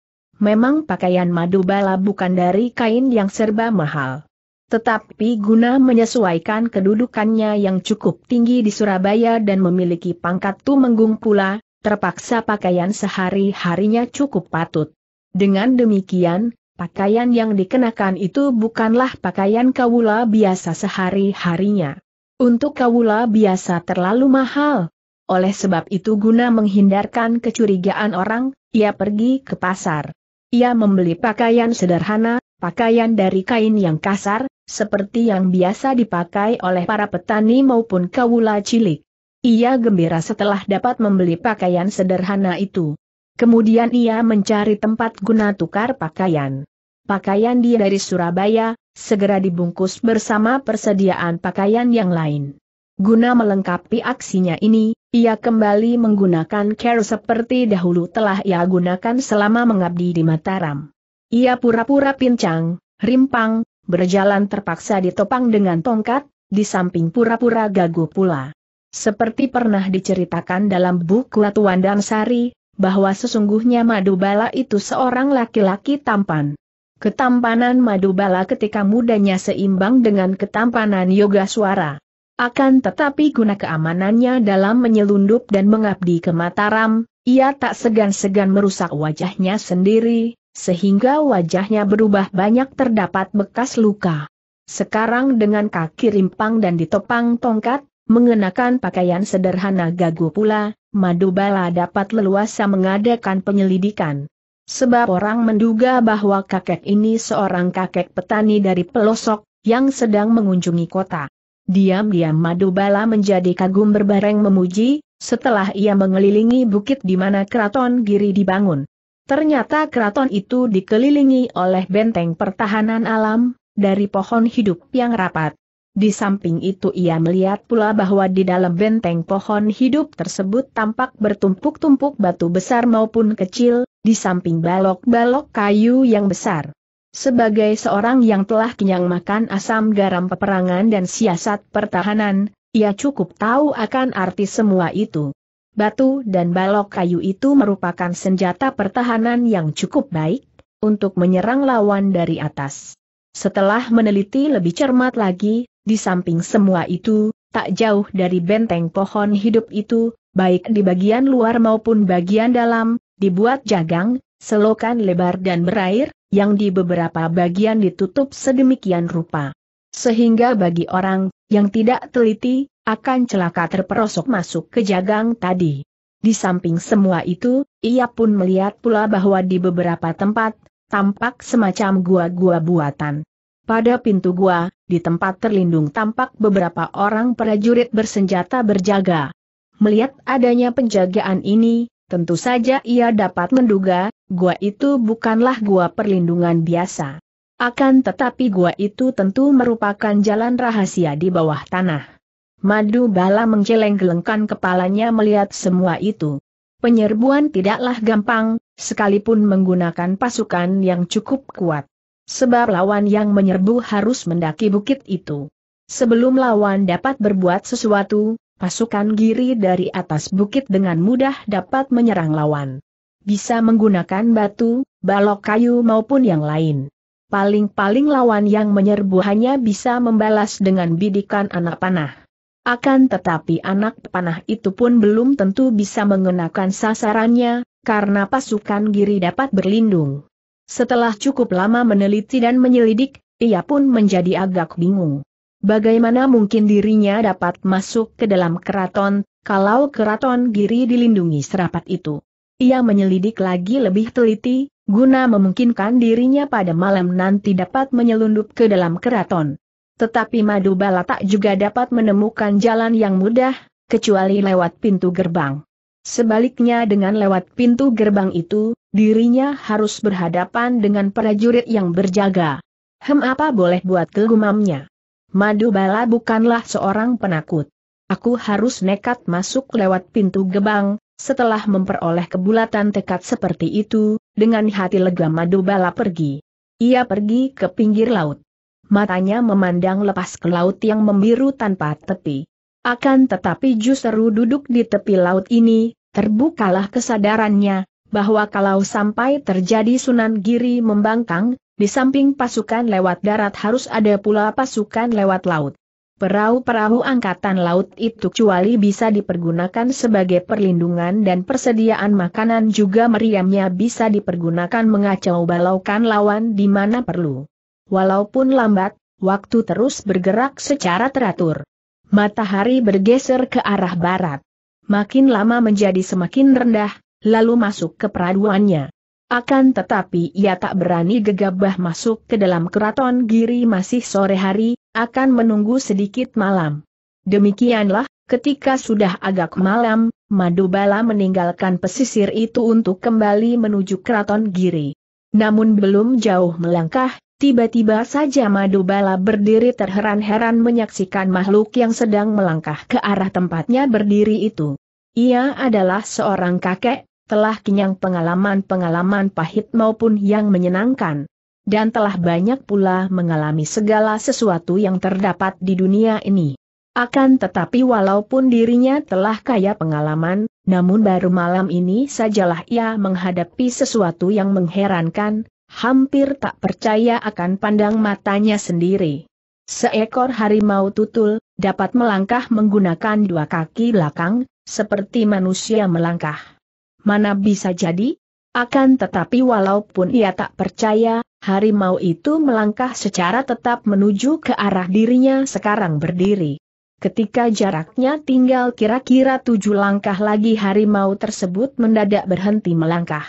memang pakaian madu bala bukan dari kain yang serba mahal. Tetapi guna menyesuaikan kedudukannya yang cukup tinggi di Surabaya dan memiliki pangkat tumenggung pula, terpaksa pakaian sehari-harinya cukup patut. Dengan demikian, pakaian yang dikenakan itu bukanlah pakaian kawula biasa sehari-harinya. Untuk kawula biasa terlalu mahal. Oleh sebab itu guna menghindarkan kecurigaan orang, ia pergi ke pasar. Ia membeli pakaian sederhana, pakaian dari kain yang kasar, seperti yang biasa dipakai oleh para petani maupun kawula cilik. Ia gembira setelah dapat membeli pakaian sederhana itu. Kemudian ia mencari tempat guna tukar pakaian. Pakaian dia dari Surabaya, segera dibungkus bersama persediaan pakaian yang lain. Guna melengkapi aksinya ini, ia kembali menggunakan care seperti dahulu telah ia gunakan selama mengabdi di Mataram. Ia pura-pura pincang, rimpang, berjalan terpaksa ditopang dengan tongkat, di samping pura-pura gagu pula. Seperti pernah diceritakan dalam buku dan Sari, bahwa sesungguhnya Madubala itu seorang laki-laki tampan. Ketampanan Madubala ketika mudanya seimbang dengan ketampanan yoga suara. Akan tetapi guna keamanannya dalam menyelundup dan mengabdi ke Mataram, ia tak segan-segan merusak wajahnya sendiri, sehingga wajahnya berubah banyak terdapat bekas luka. Sekarang dengan kaki rimpang dan ditopang tongkat, mengenakan pakaian sederhana gagu pula, Madubala dapat leluasa mengadakan penyelidikan. Sebab orang menduga bahwa kakek ini seorang kakek petani dari pelosok, yang sedang mengunjungi kota. Diam-diam Madubala menjadi kagum berbareng memuji, setelah ia mengelilingi bukit di mana keraton Giri dibangun. Ternyata keraton itu dikelilingi oleh benteng pertahanan alam, dari pohon hidup yang rapat. Di samping itu ia melihat pula bahwa di dalam benteng pohon hidup tersebut tampak bertumpuk-tumpuk batu besar maupun kecil, di samping balok-balok kayu yang besar. Sebagai seorang yang telah kenyang makan asam garam peperangan dan siasat pertahanan, ia cukup tahu akan arti semua itu. Batu dan balok kayu itu merupakan senjata pertahanan yang cukup baik, untuk menyerang lawan dari atas. Setelah meneliti lebih cermat lagi, di samping semua itu, tak jauh dari benteng pohon hidup itu, baik di bagian luar maupun bagian dalam, dibuat jagang, selokan lebar dan berair, yang di beberapa bagian ditutup sedemikian rupa. Sehingga bagi orang yang tidak teliti, akan celaka terperosok masuk ke jagang tadi. Di samping semua itu, ia pun melihat pula bahwa di beberapa tempat, tampak semacam gua-gua buatan. Pada pintu gua, di tempat terlindung tampak beberapa orang prajurit bersenjata berjaga. Melihat adanya penjagaan ini, tentu saja ia dapat menduga, gua itu bukanlah gua perlindungan biasa. Akan tetapi gua itu tentu merupakan jalan rahasia di bawah tanah. Madu bala menggeleng-gelengkan kepalanya melihat semua itu. Penyerbuan tidaklah gampang, sekalipun menggunakan pasukan yang cukup kuat. Sebab lawan yang menyerbu harus mendaki bukit itu. Sebelum lawan dapat berbuat sesuatu, pasukan giri dari atas bukit dengan mudah dapat menyerang lawan. Bisa menggunakan batu, balok kayu maupun yang lain. Paling-paling lawan yang menyerbu hanya bisa membalas dengan bidikan anak panah. Akan tetapi anak panah itu pun belum tentu bisa mengenakan sasarannya, karena pasukan giri dapat berlindung. Setelah cukup lama meneliti dan menyelidik, ia pun menjadi agak bingung. Bagaimana mungkin dirinya dapat masuk ke dalam keraton, kalau keraton giri dilindungi serapat itu? Ia menyelidik lagi lebih teliti, guna memungkinkan dirinya pada malam nanti dapat menyelundup ke dalam keraton. Tetapi Madu Bala tak juga dapat menemukan jalan yang mudah, kecuali lewat pintu gerbang. Sebaliknya dengan lewat pintu gerbang itu, dirinya harus berhadapan dengan prajurit yang berjaga. Hem apa boleh buat kegumamnya. Madu Bala bukanlah seorang penakut. Aku harus nekat masuk lewat pintu gerbang, setelah memperoleh kebulatan tekad seperti itu, dengan hati lega madu pergi. Ia pergi ke pinggir laut. Matanya memandang lepas ke laut yang membiru tanpa tepi. Akan tetapi justru duduk di tepi laut ini, terbukalah kesadarannya, bahwa kalau sampai terjadi Sunan Giri membangkang, di samping pasukan lewat darat harus ada pula pasukan lewat laut. Perahu-perahu angkatan laut itu kecuali bisa dipergunakan sebagai perlindungan dan persediaan makanan juga meriamnya bisa dipergunakan mengacau balaukan lawan di mana perlu. Walaupun lambat, waktu terus bergerak secara teratur. Matahari bergeser ke arah barat. Makin lama menjadi semakin rendah, lalu masuk ke peraduannya. Akan tetapi ia tak berani gegabah masuk ke dalam keraton Giri masih sore hari, akan menunggu sedikit malam. Demikianlah, ketika sudah agak malam, Madubala meninggalkan pesisir itu untuk kembali menuju keraton Giri. Namun belum jauh melangkah, tiba-tiba saja Madubala berdiri terheran-heran menyaksikan makhluk yang sedang melangkah ke arah tempatnya berdiri itu. Ia adalah seorang kakek, telah kenyang pengalaman-pengalaman pahit maupun yang menyenangkan. Dan telah banyak pula mengalami segala sesuatu yang terdapat di dunia ini. Akan tetapi walaupun dirinya telah kaya pengalaman, namun baru malam ini sajalah ia menghadapi sesuatu yang mengherankan, hampir tak percaya akan pandang matanya sendiri. Seekor harimau tutul, dapat melangkah menggunakan dua kaki belakang, seperti manusia melangkah. Mana bisa jadi? Akan tetapi walaupun ia tak percaya, harimau itu melangkah secara tetap menuju ke arah dirinya sekarang berdiri. Ketika jaraknya tinggal kira-kira tujuh langkah lagi harimau tersebut mendadak berhenti melangkah.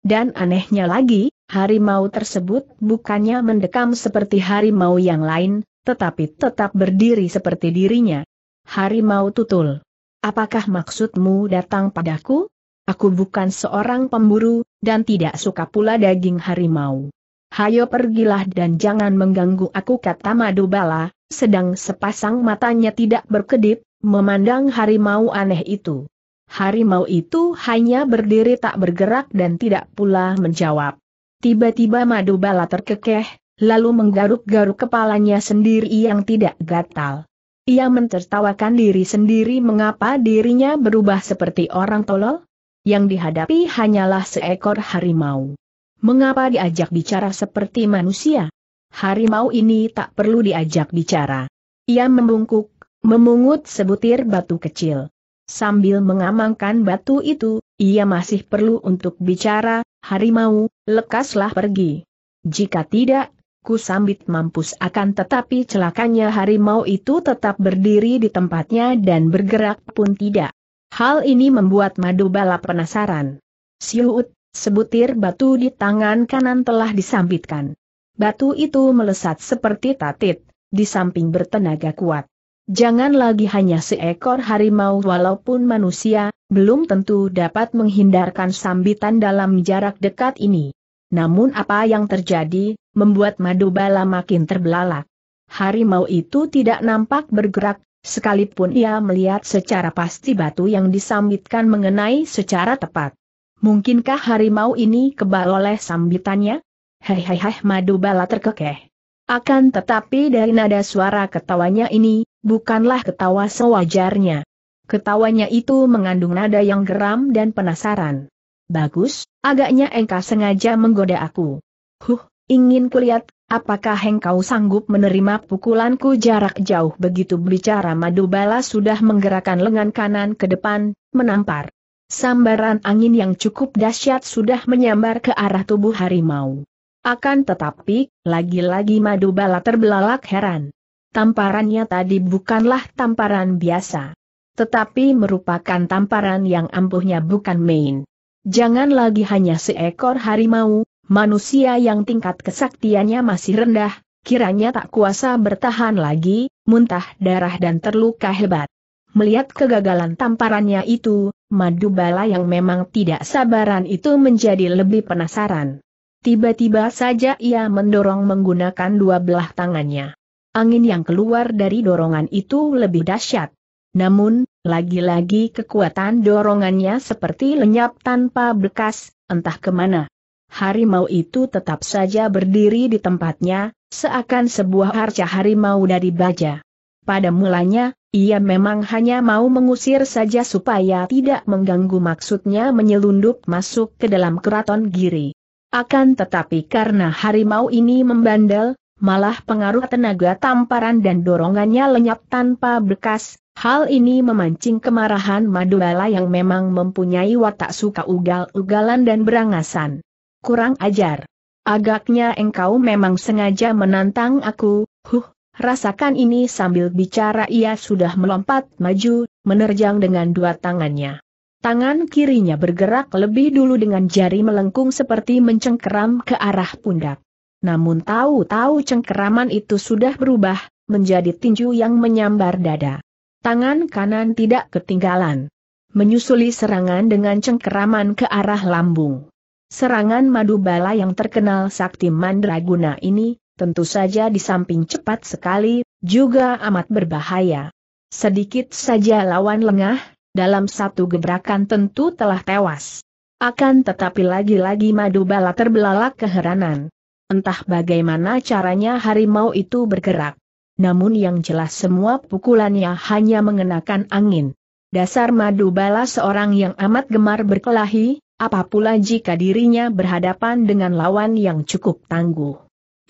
Dan anehnya lagi, harimau tersebut bukannya mendekam seperti harimau yang lain, tetapi tetap berdiri seperti dirinya. Harimau tutul. Apakah maksudmu datang padaku? Aku bukan seorang pemburu, dan tidak suka pula daging harimau. Hayo pergilah dan jangan mengganggu aku kata Madubala, sedang sepasang matanya tidak berkedip, memandang harimau aneh itu. Harimau itu hanya berdiri tak bergerak dan tidak pula menjawab. Tiba-tiba Madubala terkekeh, lalu menggaruk-garuk kepalanya sendiri yang tidak gatal. Ia mentertawakan diri sendiri mengapa dirinya berubah seperti orang tolol? Yang dihadapi hanyalah seekor harimau. Mengapa diajak bicara seperti manusia? Harimau ini tak perlu diajak bicara. Ia membungkuk, memungut sebutir batu kecil. Sambil mengamankan batu itu, ia masih perlu untuk bicara, harimau, lekaslah pergi. Jika tidak, ku sambit mampus akan tetapi celakanya harimau itu tetap berdiri di tempatnya dan bergerak pun tidak. Hal ini membuat madu balap penasaran. Siut, sebutir batu di tangan kanan telah disambitkan. Batu itu melesat seperti tatit, di samping bertenaga kuat. Jangan lagi hanya seekor harimau walaupun manusia, belum tentu dapat menghindarkan sambitan dalam jarak dekat ini. Namun apa yang terjadi, membuat madu bala makin terbelalak. Harimau itu tidak nampak bergerak, Sekalipun ia melihat secara pasti batu yang disambitkan mengenai secara tepat. Mungkinkah harimau ini kebal oleh sambitannya? Hei hei hei, madu bala terkekeh. Akan tetapi dari nada suara ketawanya ini, bukanlah ketawa sewajarnya. Ketawanya itu mengandung nada yang geram dan penasaran. Bagus, agaknya engkau sengaja menggoda aku. Huh, ingin kulihat, apakah engkau sanggup menerima pukulanku jarak jauh begitu bicara Madubala sudah menggerakkan lengan kanan ke depan, menampar. Sambaran angin yang cukup dahsyat sudah menyambar ke arah tubuh harimau. Akan tetapi, lagi-lagi Madubala terbelalak heran. Tamparannya tadi bukanlah tamparan biasa. Tetapi merupakan tamparan yang ampuhnya bukan main. Jangan lagi hanya seekor harimau, manusia yang tingkat kesaktiannya masih rendah, kiranya tak kuasa bertahan lagi, muntah darah dan terluka hebat. Melihat kegagalan tamparannya itu, Madubala yang memang tidak sabaran itu menjadi lebih penasaran. Tiba-tiba saja ia mendorong menggunakan dua belah tangannya. Angin yang keluar dari dorongan itu lebih dahsyat. Namun, lagi-lagi kekuatan dorongannya seperti lenyap tanpa bekas, entah kemana harimau itu tetap saja berdiri di tempatnya, seakan sebuah arca harimau dari baja. Pada mulanya, ia memang hanya mau mengusir saja supaya tidak mengganggu maksudnya menyelundup masuk ke dalam keraton Giri. Akan tetapi karena harimau ini membandel, malah pengaruh tenaga tamparan dan dorongannya lenyap tanpa bekas, hal ini memancing kemarahan Madubala yang memang mempunyai watak suka ugal-ugalan dan berangasan kurang ajar. Agaknya engkau memang sengaja menantang aku, huh, rasakan ini sambil bicara ia sudah melompat maju, menerjang dengan dua tangannya. Tangan kirinya bergerak lebih dulu dengan jari melengkung seperti mencengkeram ke arah pundak. Namun tahu-tahu cengkeraman itu sudah berubah, menjadi tinju yang menyambar dada. Tangan kanan tidak ketinggalan. Menyusuli serangan dengan cengkeraman ke arah lambung. Serangan madu bala yang terkenal sakti mandraguna ini, tentu saja di samping cepat sekali, juga amat berbahaya. Sedikit saja lawan lengah, dalam satu gebrakan tentu telah tewas. Akan tetapi lagi-lagi madu bala terbelalak keheranan. Entah bagaimana caranya harimau itu bergerak. Namun yang jelas semua pukulannya hanya mengenakan angin. Dasar madu bala seorang yang amat gemar berkelahi, apa pula jika dirinya berhadapan dengan lawan yang cukup tangguh.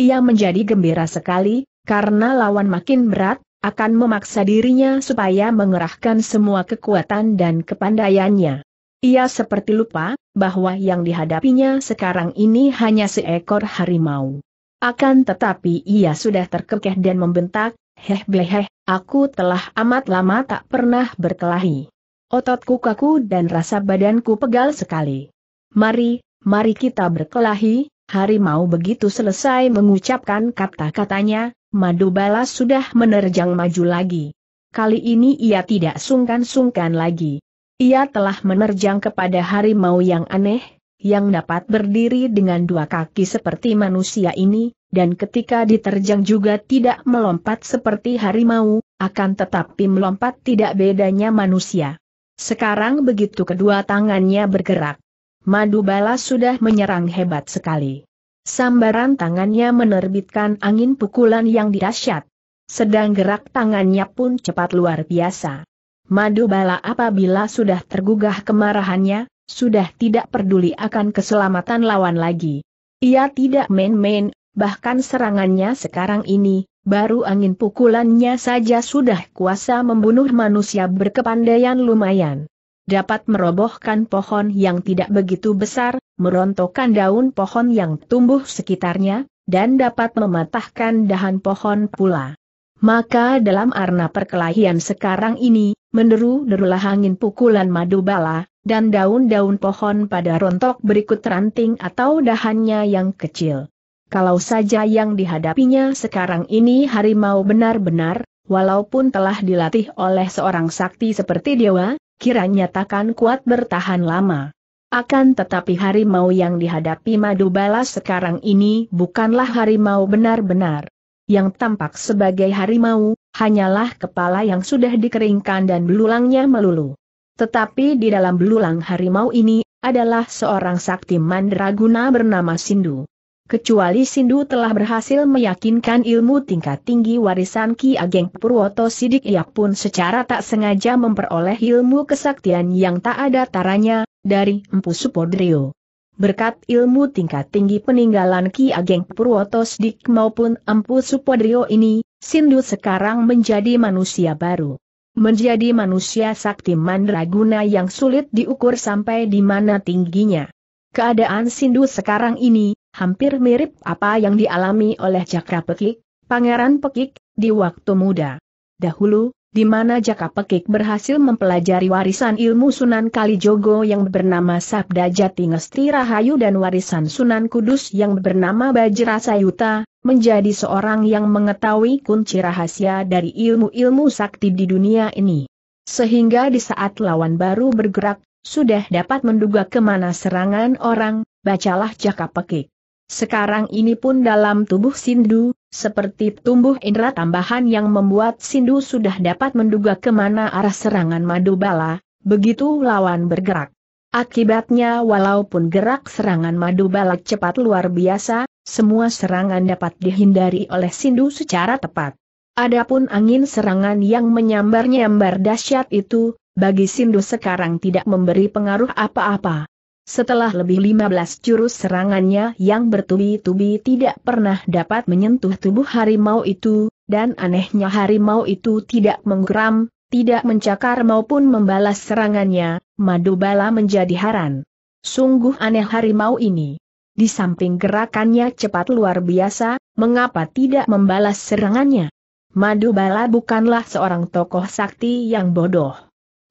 Ia menjadi gembira sekali, karena lawan makin berat, akan memaksa dirinya supaya mengerahkan semua kekuatan dan kepandaiannya. Ia seperti lupa, bahwa yang dihadapinya sekarang ini hanya seekor harimau. Akan tetapi ia sudah terkekeh dan membentak, heh heh, aku telah amat lama tak pernah berkelahi. Ototku kaku dan rasa badanku pegal sekali. Mari, mari kita berkelahi, harimau begitu selesai mengucapkan kata-katanya, madu balas sudah menerjang maju lagi. Kali ini ia tidak sungkan-sungkan lagi. Ia telah menerjang kepada harimau yang aneh, yang dapat berdiri dengan dua kaki seperti manusia ini, dan ketika diterjang juga tidak melompat seperti harimau, akan tetapi melompat tidak bedanya manusia. Sekarang begitu kedua tangannya bergerak. Madu balas sudah menyerang hebat sekali. Sambaran tangannya menerbitkan angin pukulan yang dirasyat. Sedang gerak tangannya pun cepat luar biasa. Madu bala apabila sudah tergugah kemarahannya, sudah tidak peduli akan keselamatan lawan lagi. Ia tidak main-main, bahkan serangannya sekarang ini, Baru angin pukulannya saja sudah kuasa membunuh manusia berkepandaian lumayan. Dapat merobohkan pohon yang tidak begitu besar, merontokkan daun pohon yang tumbuh sekitarnya, dan dapat mematahkan dahan pohon pula. Maka dalam arna perkelahian sekarang ini, meneru derulah angin pukulan madu bala, dan daun-daun pohon pada rontok berikut ranting atau dahannya yang kecil. Kalau saja yang dihadapinya sekarang ini harimau benar-benar, walaupun telah dilatih oleh seorang sakti seperti dewa, kiranya takkan kuat bertahan lama. Akan tetapi harimau yang dihadapi madu balas sekarang ini bukanlah harimau benar-benar. Yang tampak sebagai harimau, hanyalah kepala yang sudah dikeringkan dan belulangnya melulu. Tetapi di dalam belulang harimau ini, adalah seorang sakti mandraguna bernama Sindu. Kecuali Sindu telah berhasil meyakinkan ilmu tingkat tinggi warisan Ki Ageng Purwoto Sidik ia pun secara tak sengaja memperoleh ilmu kesaktian yang tak ada taranya, dari Empu Supodrio. Berkat ilmu tingkat tinggi peninggalan Ki Ageng Purwoto Sidik maupun Empu Supodrio ini, Sindu sekarang menjadi manusia baru. Menjadi manusia sakti mandraguna yang sulit diukur sampai di mana tingginya. Keadaan Sindu sekarang ini, hampir mirip apa yang dialami oleh Cakra Pekik, Pangeran Pekik, di waktu muda. Dahulu, di mana Jaka Pekik berhasil mempelajari warisan ilmu Sunan Kalijogo yang bernama Sabda Jati Ngesti Rahayu dan warisan Sunan Kudus yang bernama Bajra Sayuta, menjadi seorang yang mengetahui kunci rahasia dari ilmu-ilmu sakti di dunia ini. Sehingga di saat lawan baru bergerak, sudah dapat menduga kemana serangan orang, bacalah Jaka Pekik. Sekarang ini pun dalam tubuh Sindu, seperti tumbuh indera tambahan yang membuat Sindu sudah dapat menduga kemana arah serangan madu bala, begitu lawan bergerak. Akibatnya walaupun gerak serangan madu bala cepat luar biasa, semua serangan dapat dihindari oleh Sindu secara tepat. Adapun angin serangan yang menyambar-nyambar dahsyat itu, bagi Sindu sekarang tidak memberi pengaruh apa-apa. Setelah lebih 15 jurus serangannya yang bertubi-tubi tidak pernah dapat menyentuh tubuh harimau itu, dan anehnya harimau itu tidak menggeram, tidak mencakar maupun membalas serangannya, Madubala menjadi heran. Sungguh aneh harimau ini. Di samping gerakannya cepat luar biasa, mengapa tidak membalas serangannya? Madubala bukanlah seorang tokoh sakti yang bodoh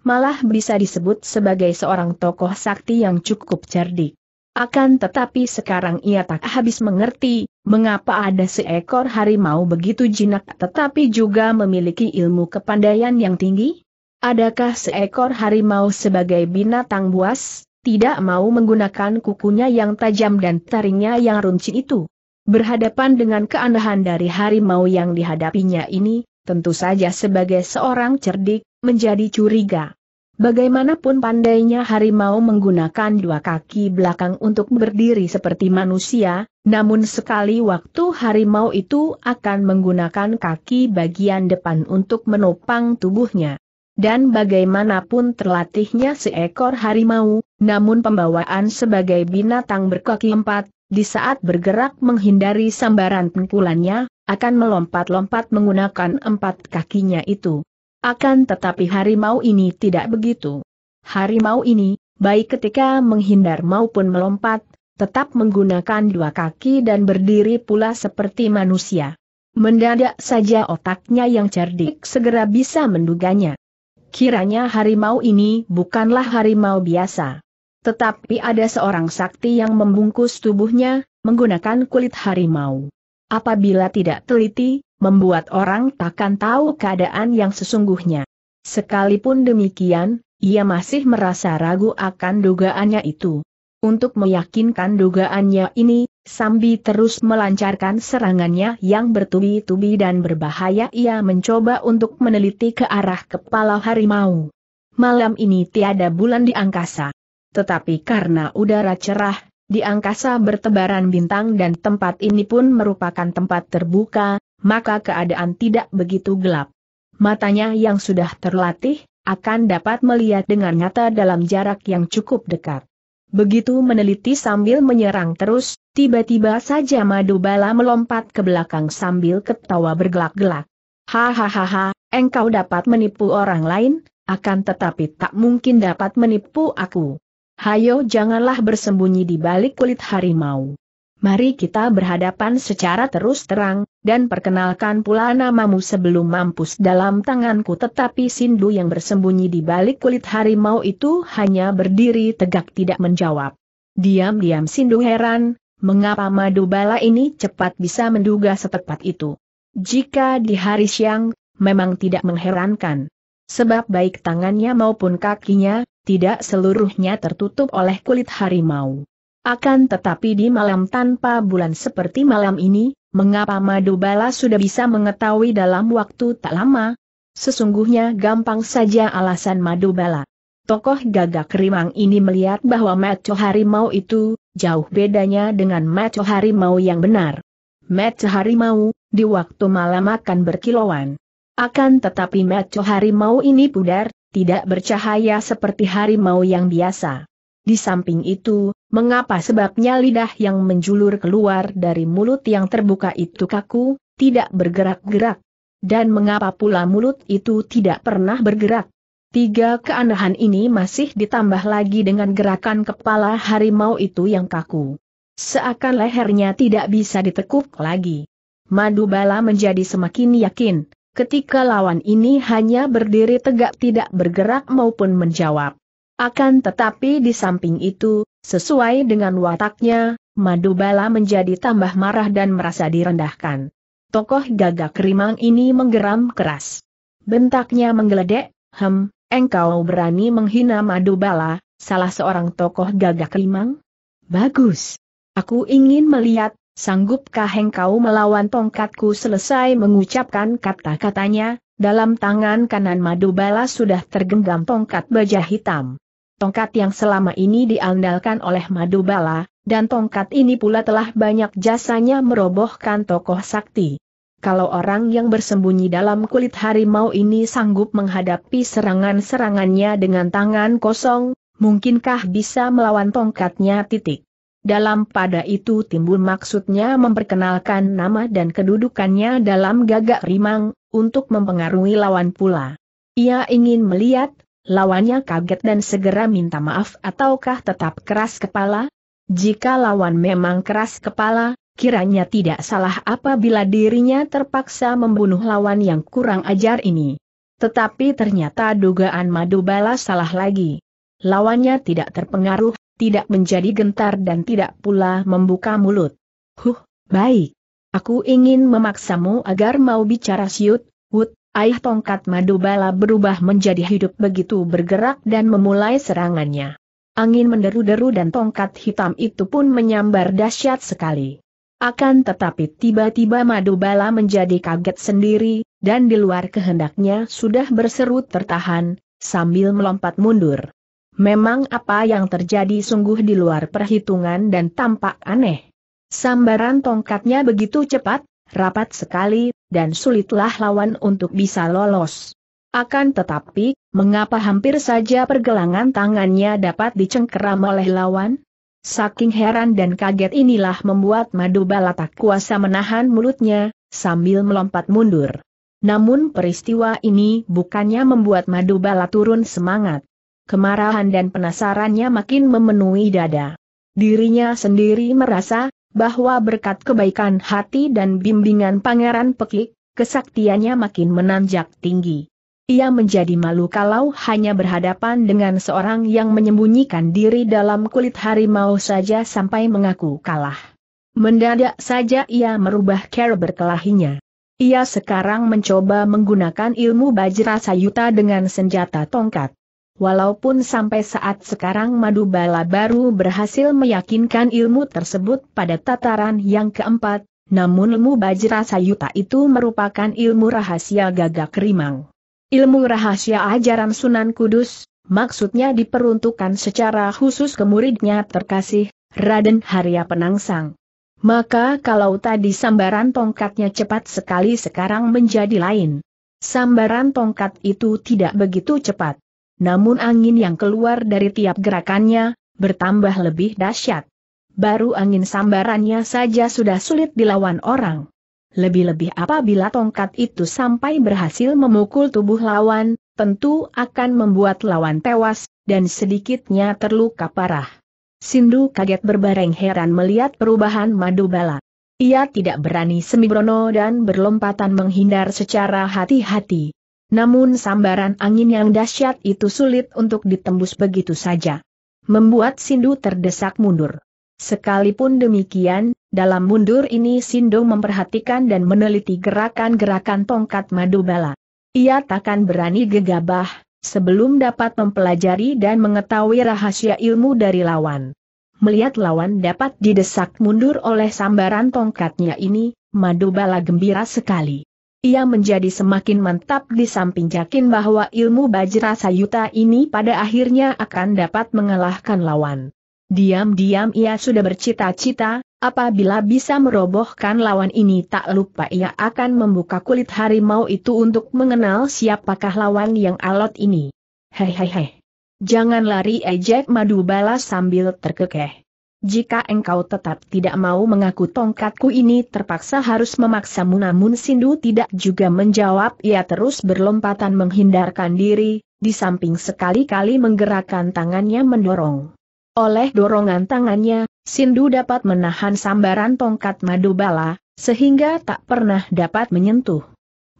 malah bisa disebut sebagai seorang tokoh sakti yang cukup cerdik. Akan tetapi sekarang ia tak habis mengerti, mengapa ada seekor harimau begitu jinak tetapi juga memiliki ilmu kepandaian yang tinggi? Adakah seekor harimau sebagai binatang buas, tidak mau menggunakan kukunya yang tajam dan taringnya yang runcing itu? Berhadapan dengan keanehan dari harimau yang dihadapinya ini, tentu saja sebagai seorang cerdik, menjadi curiga. Bagaimanapun pandainya harimau menggunakan dua kaki belakang untuk berdiri seperti manusia, namun sekali waktu harimau itu akan menggunakan kaki bagian depan untuk menopang tubuhnya. Dan bagaimanapun terlatihnya seekor harimau, namun pembawaan sebagai binatang berkaki empat, di saat bergerak menghindari sambaran pengkulannya, akan melompat-lompat menggunakan empat kakinya itu. Akan tetapi harimau ini tidak begitu. Harimau ini, baik ketika menghindar maupun melompat, tetap menggunakan dua kaki dan berdiri pula seperti manusia. Mendadak saja otaknya yang cerdik segera bisa menduganya. Kiranya harimau ini bukanlah harimau biasa. Tetapi ada seorang sakti yang membungkus tubuhnya, menggunakan kulit harimau apabila tidak teliti, membuat orang takkan tahu keadaan yang sesungguhnya. Sekalipun demikian, ia masih merasa ragu akan dugaannya itu. Untuk meyakinkan dugaannya ini, Sambi terus melancarkan serangannya yang bertubi-tubi dan berbahaya ia mencoba untuk meneliti ke arah kepala harimau. Malam ini tiada bulan di angkasa. Tetapi karena udara cerah, di angkasa bertebaran bintang dan tempat ini pun merupakan tempat terbuka, maka keadaan tidak begitu gelap. Matanya yang sudah terlatih, akan dapat melihat dengan nyata dalam jarak yang cukup dekat. Begitu meneliti sambil menyerang terus, tiba-tiba saja madu bala melompat ke belakang sambil ketawa bergelak-gelak. Hahaha, engkau dapat menipu orang lain, akan tetapi tak mungkin dapat menipu aku. Hayo janganlah bersembunyi di balik kulit harimau. Mari kita berhadapan secara terus terang, dan perkenalkan pula namamu sebelum mampus dalam tanganku tetapi Sindu yang bersembunyi di balik kulit harimau itu hanya berdiri tegak tidak menjawab. Diam-diam Sindu heran, mengapa madu bala ini cepat bisa menduga setepat itu. Jika di hari siang, memang tidak mengherankan. Sebab baik tangannya maupun kakinya, tidak seluruhnya tertutup oleh kulit harimau. Akan tetapi di malam tanpa bulan seperti malam ini, mengapa Madu Bala sudah bisa mengetahui dalam waktu tak lama? Sesungguhnya gampang saja alasan Madu Bala. Tokoh gagak rimang ini melihat bahwa maco harimau itu, jauh bedanya dengan maco harimau yang benar. Maco harimau, di waktu malam akan berkilauan. Akan tetapi maco harimau ini pudar, tidak bercahaya seperti harimau yang biasa. Di samping itu, mengapa sebabnya lidah yang menjulur keluar dari mulut yang terbuka itu kaku, tidak bergerak-gerak? Dan mengapa pula mulut itu tidak pernah bergerak? Tiga keanehan ini masih ditambah lagi dengan gerakan kepala harimau itu yang kaku. Seakan lehernya tidak bisa ditekuk lagi. Madubala menjadi semakin yakin, ketika lawan ini hanya berdiri tegak tidak bergerak maupun menjawab. Akan tetapi di samping itu, sesuai dengan wataknya, Madubala menjadi tambah marah dan merasa direndahkan. Tokoh gagak rimang ini menggeram keras. Bentaknya menggeledek, hem, engkau berani menghina Madubala, salah seorang tokoh gagak rimang? Bagus. Aku ingin melihat sanggupkah engkau melawan tongkatku selesai mengucapkan kata-katanya, dalam tangan kanan Madubala sudah tergenggam tongkat baja hitam. Tongkat yang selama ini diandalkan oleh Madubala, dan tongkat ini pula telah banyak jasanya merobohkan tokoh sakti. Kalau orang yang bersembunyi dalam kulit harimau ini sanggup menghadapi serangan-serangannya dengan tangan kosong, mungkinkah bisa melawan tongkatnya titik? Dalam pada itu timbul maksudnya memperkenalkan nama dan kedudukannya dalam gagak rimang, untuk mempengaruhi lawan pula. Ia ingin melihat, lawannya kaget dan segera minta maaf ataukah tetap keras kepala? Jika lawan memang keras kepala, kiranya tidak salah apabila dirinya terpaksa membunuh lawan yang kurang ajar ini. Tetapi ternyata dugaan madu balas salah lagi. Lawannya tidak terpengaruh tidak menjadi gentar dan tidak pula membuka mulut. Huh, baik. Aku ingin memaksamu agar mau bicara siut, wut, ayah tongkat Madubala berubah menjadi hidup begitu bergerak dan memulai serangannya. Angin menderu-deru dan tongkat hitam itu pun menyambar dahsyat sekali. Akan tetapi tiba-tiba Madubala menjadi kaget sendiri, dan di luar kehendaknya sudah berseru tertahan, sambil melompat mundur. Memang apa yang terjadi sungguh di luar perhitungan dan tampak aneh. Sambaran tongkatnya begitu cepat, rapat sekali, dan sulitlah lawan untuk bisa lolos. Akan tetapi, mengapa hampir saja pergelangan tangannya dapat dicengkeram oleh lawan? Saking heran dan kaget inilah membuat madu tak kuasa menahan mulutnya, sambil melompat mundur. Namun peristiwa ini bukannya membuat madu Madubala turun semangat kemarahan dan penasarannya makin memenuhi dada. Dirinya sendiri merasa, bahwa berkat kebaikan hati dan bimbingan Pangeran Pekik, kesaktiannya makin menanjak tinggi. Ia menjadi malu kalau hanya berhadapan dengan seorang yang menyembunyikan diri dalam kulit harimau saja sampai mengaku kalah. Mendadak saja ia merubah cara berkelahinya. Ia sekarang mencoba menggunakan ilmu bajra sayuta dengan senjata tongkat. Walaupun sampai saat sekarang Madubala baru berhasil meyakinkan ilmu tersebut pada tataran yang keempat, namun ilmu Bajra Sayuta itu merupakan ilmu rahasia gagak rimang. Ilmu rahasia ajaran Sunan Kudus, maksudnya diperuntukkan secara khusus ke muridnya terkasih, Raden Harya Penangsang. Maka kalau tadi sambaran tongkatnya cepat sekali sekarang menjadi lain. Sambaran tongkat itu tidak begitu cepat namun angin yang keluar dari tiap gerakannya, bertambah lebih dahsyat. Baru angin sambarannya saja sudah sulit dilawan orang. Lebih-lebih apabila tongkat itu sampai berhasil memukul tubuh lawan, tentu akan membuat lawan tewas, dan sedikitnya terluka parah. Sindu kaget berbareng heran melihat perubahan madu bala. Ia tidak berani semibrono dan berlompatan menghindar secara hati-hati. Namun sambaran angin yang dahsyat itu sulit untuk ditembus begitu saja. Membuat Sindu terdesak mundur. Sekalipun demikian, dalam mundur ini Sindu memperhatikan dan meneliti gerakan-gerakan tongkat Madubala. Ia takkan berani gegabah, sebelum dapat mempelajari dan mengetahui rahasia ilmu dari lawan. Melihat lawan dapat didesak mundur oleh sambaran tongkatnya ini, Madubala gembira sekali. Ia menjadi semakin mantap di samping yakin bahwa ilmu Bajra Sayuta ini pada akhirnya akan dapat mengalahkan lawan. Diam-diam ia sudah bercita-cita, apabila bisa merobohkan lawan ini tak lupa ia akan membuka kulit harimau itu untuk mengenal siapakah lawan yang alot ini. Hehehe. Jangan lari ejek madu balas sambil terkekeh. Jika engkau tetap tidak mau mengaku tongkatku ini terpaksa harus memaksamu namun Sindu tidak juga menjawab ia terus berlompatan menghindarkan diri, di samping sekali-kali menggerakkan tangannya mendorong. Oleh dorongan tangannya, Sindu dapat menahan sambaran tongkat Madubala, sehingga tak pernah dapat menyentuh.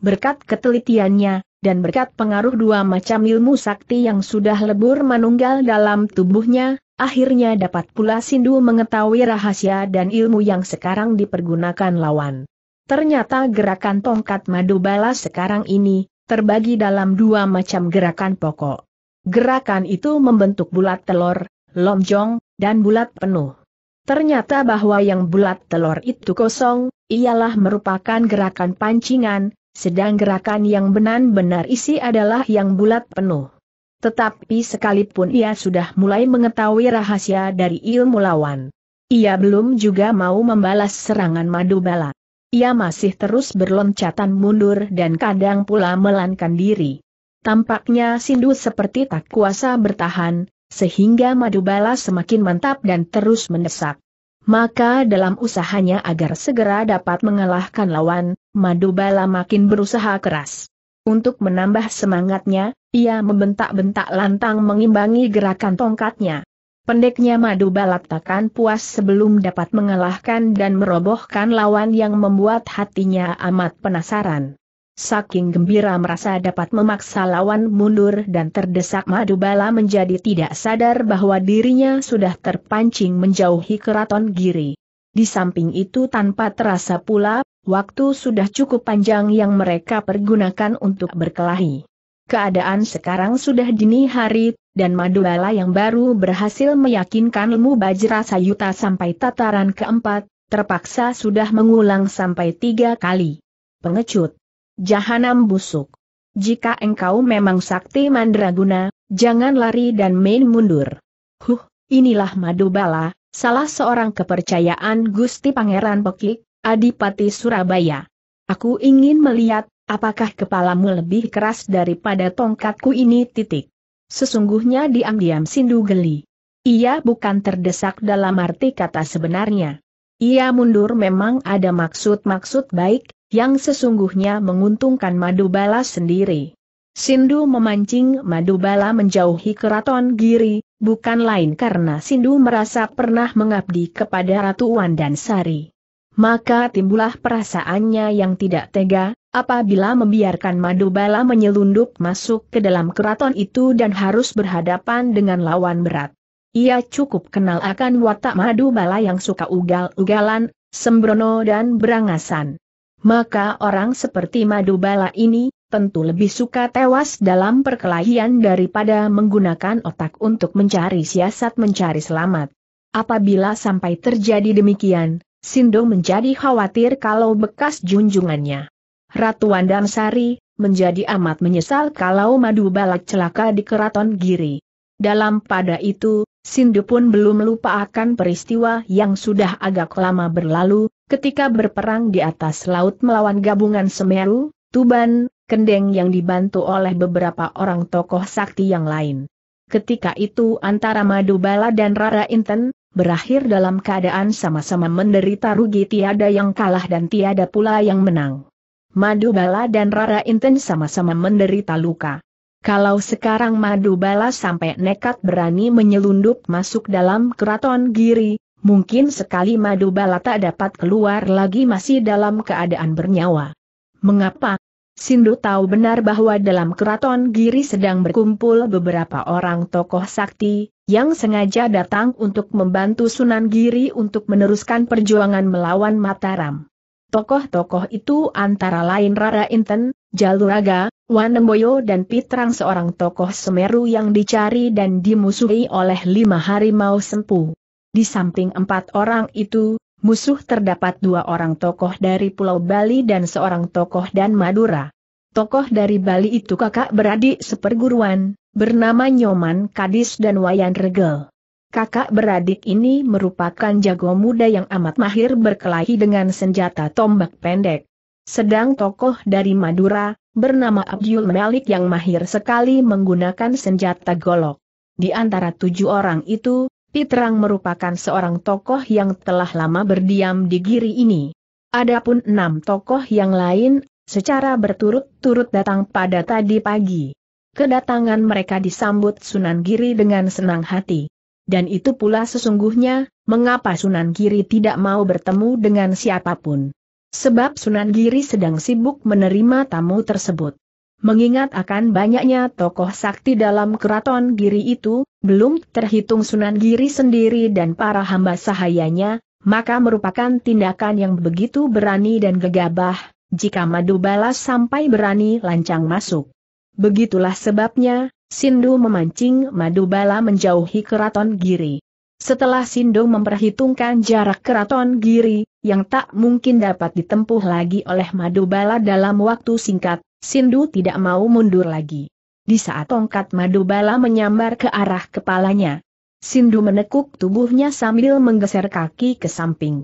Berkat ketelitiannya, dan berkat pengaruh dua macam ilmu sakti yang sudah lebur manunggal dalam tubuhnya, akhirnya dapat pula Sindu mengetahui rahasia dan ilmu yang sekarang dipergunakan lawan. Ternyata gerakan tongkat madu balas sekarang ini, terbagi dalam dua macam gerakan pokok. Gerakan itu membentuk bulat telur, lonjong, dan bulat penuh. Ternyata bahwa yang bulat telur itu kosong, ialah merupakan gerakan pancingan, sedang gerakan yang benar-benar isi adalah yang bulat penuh. Tetapi sekalipun ia sudah mulai mengetahui rahasia dari ilmu lawan. Ia belum juga mau membalas serangan madu bala. Ia masih terus berloncatan mundur dan kadang pula melankan diri. Tampaknya Sindu seperti tak kuasa bertahan, sehingga madu bala semakin mantap dan terus mendesak. Maka dalam usahanya agar segera dapat mengalahkan lawan, madu bala makin berusaha keras. Untuk menambah semangatnya, ia membentak-bentak lantang mengimbangi gerakan tongkatnya. Pendeknya madu balap takkan puas sebelum dapat mengalahkan dan merobohkan lawan yang membuat hatinya amat penasaran. Saking gembira merasa dapat memaksa lawan mundur dan terdesak madu bala menjadi tidak sadar bahwa dirinya sudah terpancing menjauhi keraton giri. Di samping itu tanpa terasa pula waktu sudah cukup panjang yang mereka pergunakan untuk berkelahi. Keadaan sekarang sudah dini hari, dan Madubala yang baru berhasil meyakinkan ilmu Bajra Sayuta sampai tataran keempat, terpaksa sudah mengulang sampai tiga kali. Pengecut. Jahanam busuk. Jika engkau memang sakti mandraguna, jangan lari dan main mundur. Huh, inilah Madubala, salah seorang kepercayaan Gusti Pangeran Pekik, Adipati Surabaya. Aku ingin melihat, apakah kepalamu lebih keras daripada tongkatku ini titik. Sesungguhnya diam-diam Sindu geli. Ia bukan terdesak dalam arti kata sebenarnya. Ia mundur memang ada maksud-maksud baik, yang sesungguhnya menguntungkan Madubala sendiri. Sindu memancing Madubala menjauhi keraton Giri, bukan lain karena Sindu merasa pernah mengabdi kepada Ratu Sari maka timbullah perasaannya yang tidak tega, apabila membiarkan madu bala menyelundup masuk ke dalam keraton itu dan harus berhadapan dengan lawan berat. Ia cukup kenal akan watak madu bala yang suka ugal-ugalan, sembrono dan berangasan. Maka orang seperti madu bala ini, tentu lebih suka tewas dalam perkelahian daripada menggunakan otak untuk mencari siasat mencari selamat. Apabila sampai terjadi demikian, Sindo menjadi khawatir kalau bekas junjungannya. Ratu Sari, menjadi amat menyesal kalau madu balak celaka di keraton Giri. Dalam pada itu, Sindu pun belum lupa akan peristiwa yang sudah agak lama berlalu, ketika berperang di atas laut melawan gabungan Semeru, Tuban, Kendeng yang dibantu oleh beberapa orang tokoh sakti yang lain. Ketika itu antara Madubala dan Rara Inten, berakhir dalam keadaan sama-sama menderita rugi tiada yang kalah dan tiada pula yang menang. Madu Bala dan Rara Inten sama-sama menderita luka. Kalau sekarang Madu Bala sampai nekat berani menyelundup masuk dalam keraton Giri, mungkin sekali Madu Bala tak dapat keluar lagi masih dalam keadaan bernyawa. Mengapa? Sindu tahu benar bahwa dalam keraton Giri sedang berkumpul beberapa orang tokoh sakti, yang sengaja datang untuk membantu Sunan Giri untuk meneruskan perjuangan melawan Mataram. Tokoh-tokoh itu antara lain Rara Inten, Jaluraga, Wanemboyo dan Pitrang seorang tokoh Semeru yang dicari dan dimusuhi oleh lima harimau sempu. Di samping empat orang itu, musuh terdapat dua orang tokoh dari Pulau Bali dan seorang tokoh dan Madura. Tokoh dari Bali itu kakak beradik seperguruan, bernama Nyoman Kadis dan Wayan Regel. Kakak beradik ini merupakan jago muda yang amat mahir berkelahi dengan senjata tombak pendek. Sedang tokoh dari Madura, bernama Abdul Malik yang mahir sekali menggunakan senjata golok. Di antara tujuh orang itu, Pitrang merupakan seorang tokoh yang telah lama berdiam di giri ini. Adapun enam tokoh yang lain, secara berturut-turut datang pada tadi pagi. Kedatangan mereka disambut Sunan Giri dengan senang hati. Dan itu pula sesungguhnya, mengapa Sunan Giri tidak mau bertemu dengan siapapun. Sebab Sunan Giri sedang sibuk menerima tamu tersebut. Mengingat akan banyaknya tokoh sakti dalam keraton Giri itu, belum terhitung Sunan Giri sendiri dan para hamba sahayanya, maka merupakan tindakan yang begitu berani dan gegabah, jika madu balas sampai berani lancang masuk. Begitulah sebabnya, Sindu memancing madu bala menjauhi keraton Giri. Setelah Sindu memperhitungkan jarak keraton Giri, yang tak mungkin dapat ditempuh lagi oleh madu bala dalam waktu singkat, Sindu tidak mau mundur lagi. Di saat tongkat madu bala menyambar ke arah kepalanya, Sindu menekuk tubuhnya sambil menggeser kaki ke samping.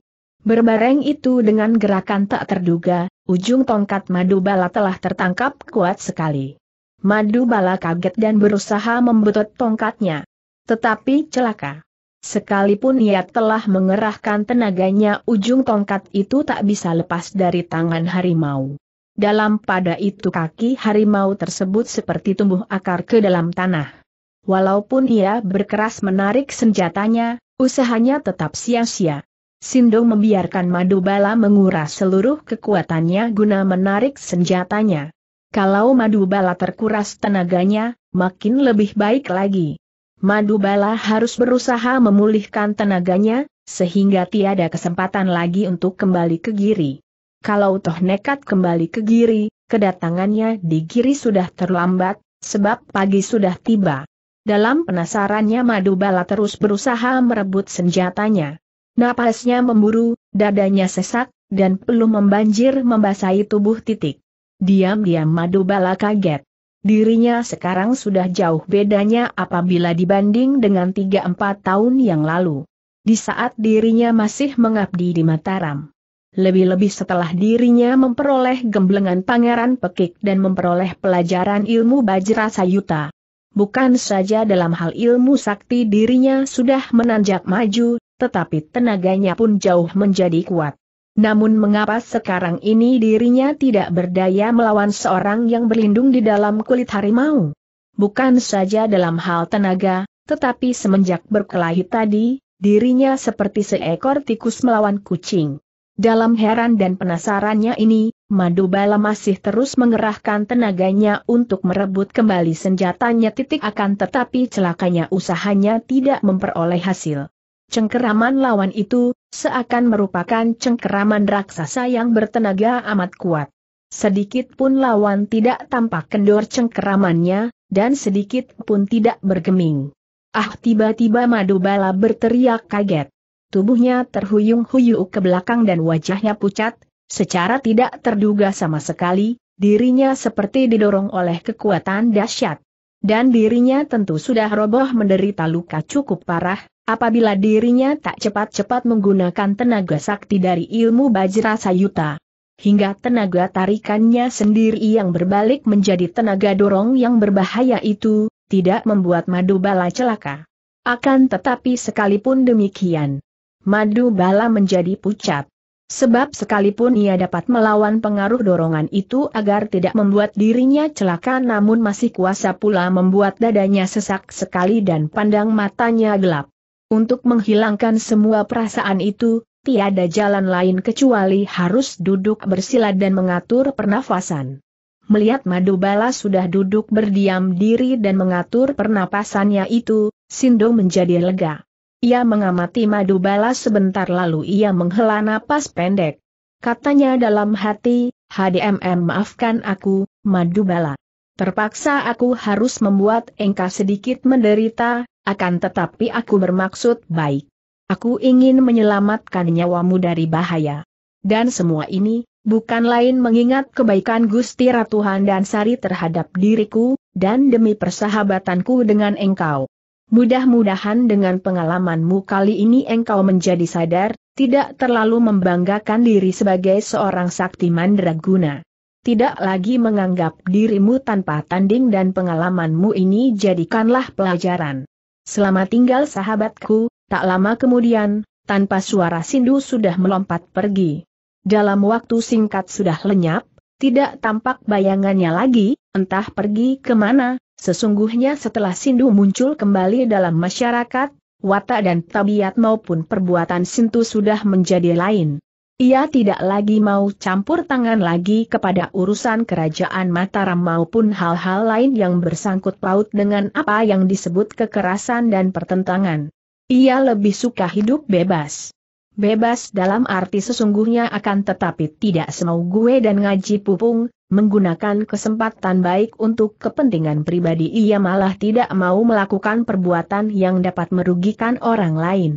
Berbareng itu dengan gerakan tak terduga, ujung tongkat madu bala telah tertangkap kuat sekali. Madu bala kaget dan berusaha membetot tongkatnya. Tetapi celaka. Sekalipun ia telah mengerahkan tenaganya ujung tongkat itu tak bisa lepas dari tangan harimau. Dalam pada itu kaki harimau tersebut seperti tumbuh akar ke dalam tanah. Walaupun ia berkeras menarik senjatanya, usahanya tetap sia-sia. Sindong membiarkan madu bala menguras seluruh kekuatannya guna menarik senjatanya. Kalau madu bala terkuras tenaganya, makin lebih baik lagi. Madu bala harus berusaha memulihkan tenaganya, sehingga tiada kesempatan lagi untuk kembali ke giri kalau toh nekat kembali ke Giri, kedatangannya di Giri sudah terlambat, sebab pagi sudah tiba. Dalam penasarannya Madu Bala terus berusaha merebut senjatanya. Napasnya memburu, dadanya sesak, dan peluh membanjir membasahi tubuh titik. Diam-diam Madu Bala kaget. Dirinya sekarang sudah jauh bedanya apabila dibanding dengan 3-4 tahun yang lalu. Di saat dirinya masih mengabdi di Mataram lebih-lebih setelah dirinya memperoleh gemblengan Pangeran Pekik dan memperoleh pelajaran ilmu Bajra Sayuta. Bukan saja dalam hal ilmu sakti dirinya sudah menanjak maju, tetapi tenaganya pun jauh menjadi kuat. Namun mengapa sekarang ini dirinya tidak berdaya melawan seorang yang berlindung di dalam kulit harimau? Bukan saja dalam hal tenaga, tetapi semenjak berkelahi tadi, dirinya seperti seekor tikus melawan kucing. Dalam heran dan penasarannya ini, Madubala masih terus mengerahkan tenaganya untuk merebut kembali senjatanya titik akan tetapi celakanya usahanya tidak memperoleh hasil. Cengkeraman lawan itu, seakan merupakan cengkeraman raksasa yang bertenaga amat kuat. Sedikit pun lawan tidak tampak kendor cengkeramannya, dan sedikit pun tidak bergeming. Ah tiba-tiba Madubala berteriak kaget. Tubuhnya terhuyung-huyung ke belakang dan wajahnya pucat, secara tidak terduga sama sekali, dirinya seperti didorong oleh kekuatan dahsyat. Dan dirinya tentu sudah roboh menderita luka cukup parah, apabila dirinya tak cepat-cepat menggunakan tenaga sakti dari ilmu Bajra Sayuta. Hingga tenaga tarikannya sendiri yang berbalik menjadi tenaga dorong yang berbahaya itu, tidak membuat madu bala celaka. Akan tetapi sekalipun demikian, madu bala menjadi pucat. Sebab sekalipun ia dapat melawan pengaruh dorongan itu agar tidak membuat dirinya celaka namun masih kuasa pula membuat dadanya sesak sekali dan pandang matanya gelap. Untuk menghilangkan semua perasaan itu, tiada jalan lain kecuali harus duduk bersila dan mengatur pernafasan. Melihat Madu Bala sudah duduk berdiam diri dan mengatur pernapasannya itu, Sindo menjadi lega. Ia mengamati madu balas sebentar lalu ia menghela napas pendek. Katanya dalam hati, HDMM maafkan aku, madu bala. Terpaksa aku harus membuat engkau sedikit menderita, akan tetapi aku bermaksud baik. Aku ingin menyelamatkan nyawamu dari bahaya. Dan semua ini, bukan lain mengingat kebaikan Gusti Ratuhan dan Sari terhadap diriku, dan demi persahabatanku dengan engkau. Mudah-mudahan dengan pengalamanmu kali ini engkau menjadi sadar, tidak terlalu membanggakan diri sebagai seorang sakti mandraguna. Tidak lagi menganggap dirimu tanpa tanding dan pengalamanmu ini jadikanlah pelajaran. Selamat tinggal sahabatku, tak lama kemudian, tanpa suara sindu sudah melompat pergi. Dalam waktu singkat sudah lenyap, tidak tampak bayangannya lagi, entah pergi kemana, Sesungguhnya setelah Sindu muncul kembali dalam masyarakat, watak dan tabiat maupun perbuatan Sintu sudah menjadi lain. Ia tidak lagi mau campur tangan lagi kepada urusan kerajaan Mataram maupun hal-hal lain yang bersangkut paut dengan apa yang disebut kekerasan dan pertentangan. Ia lebih suka hidup bebas. Bebas dalam arti sesungguhnya akan tetapi tidak semau gue dan ngaji pupung, menggunakan kesempatan baik untuk kepentingan pribadi ia malah tidak mau melakukan perbuatan yang dapat merugikan orang lain.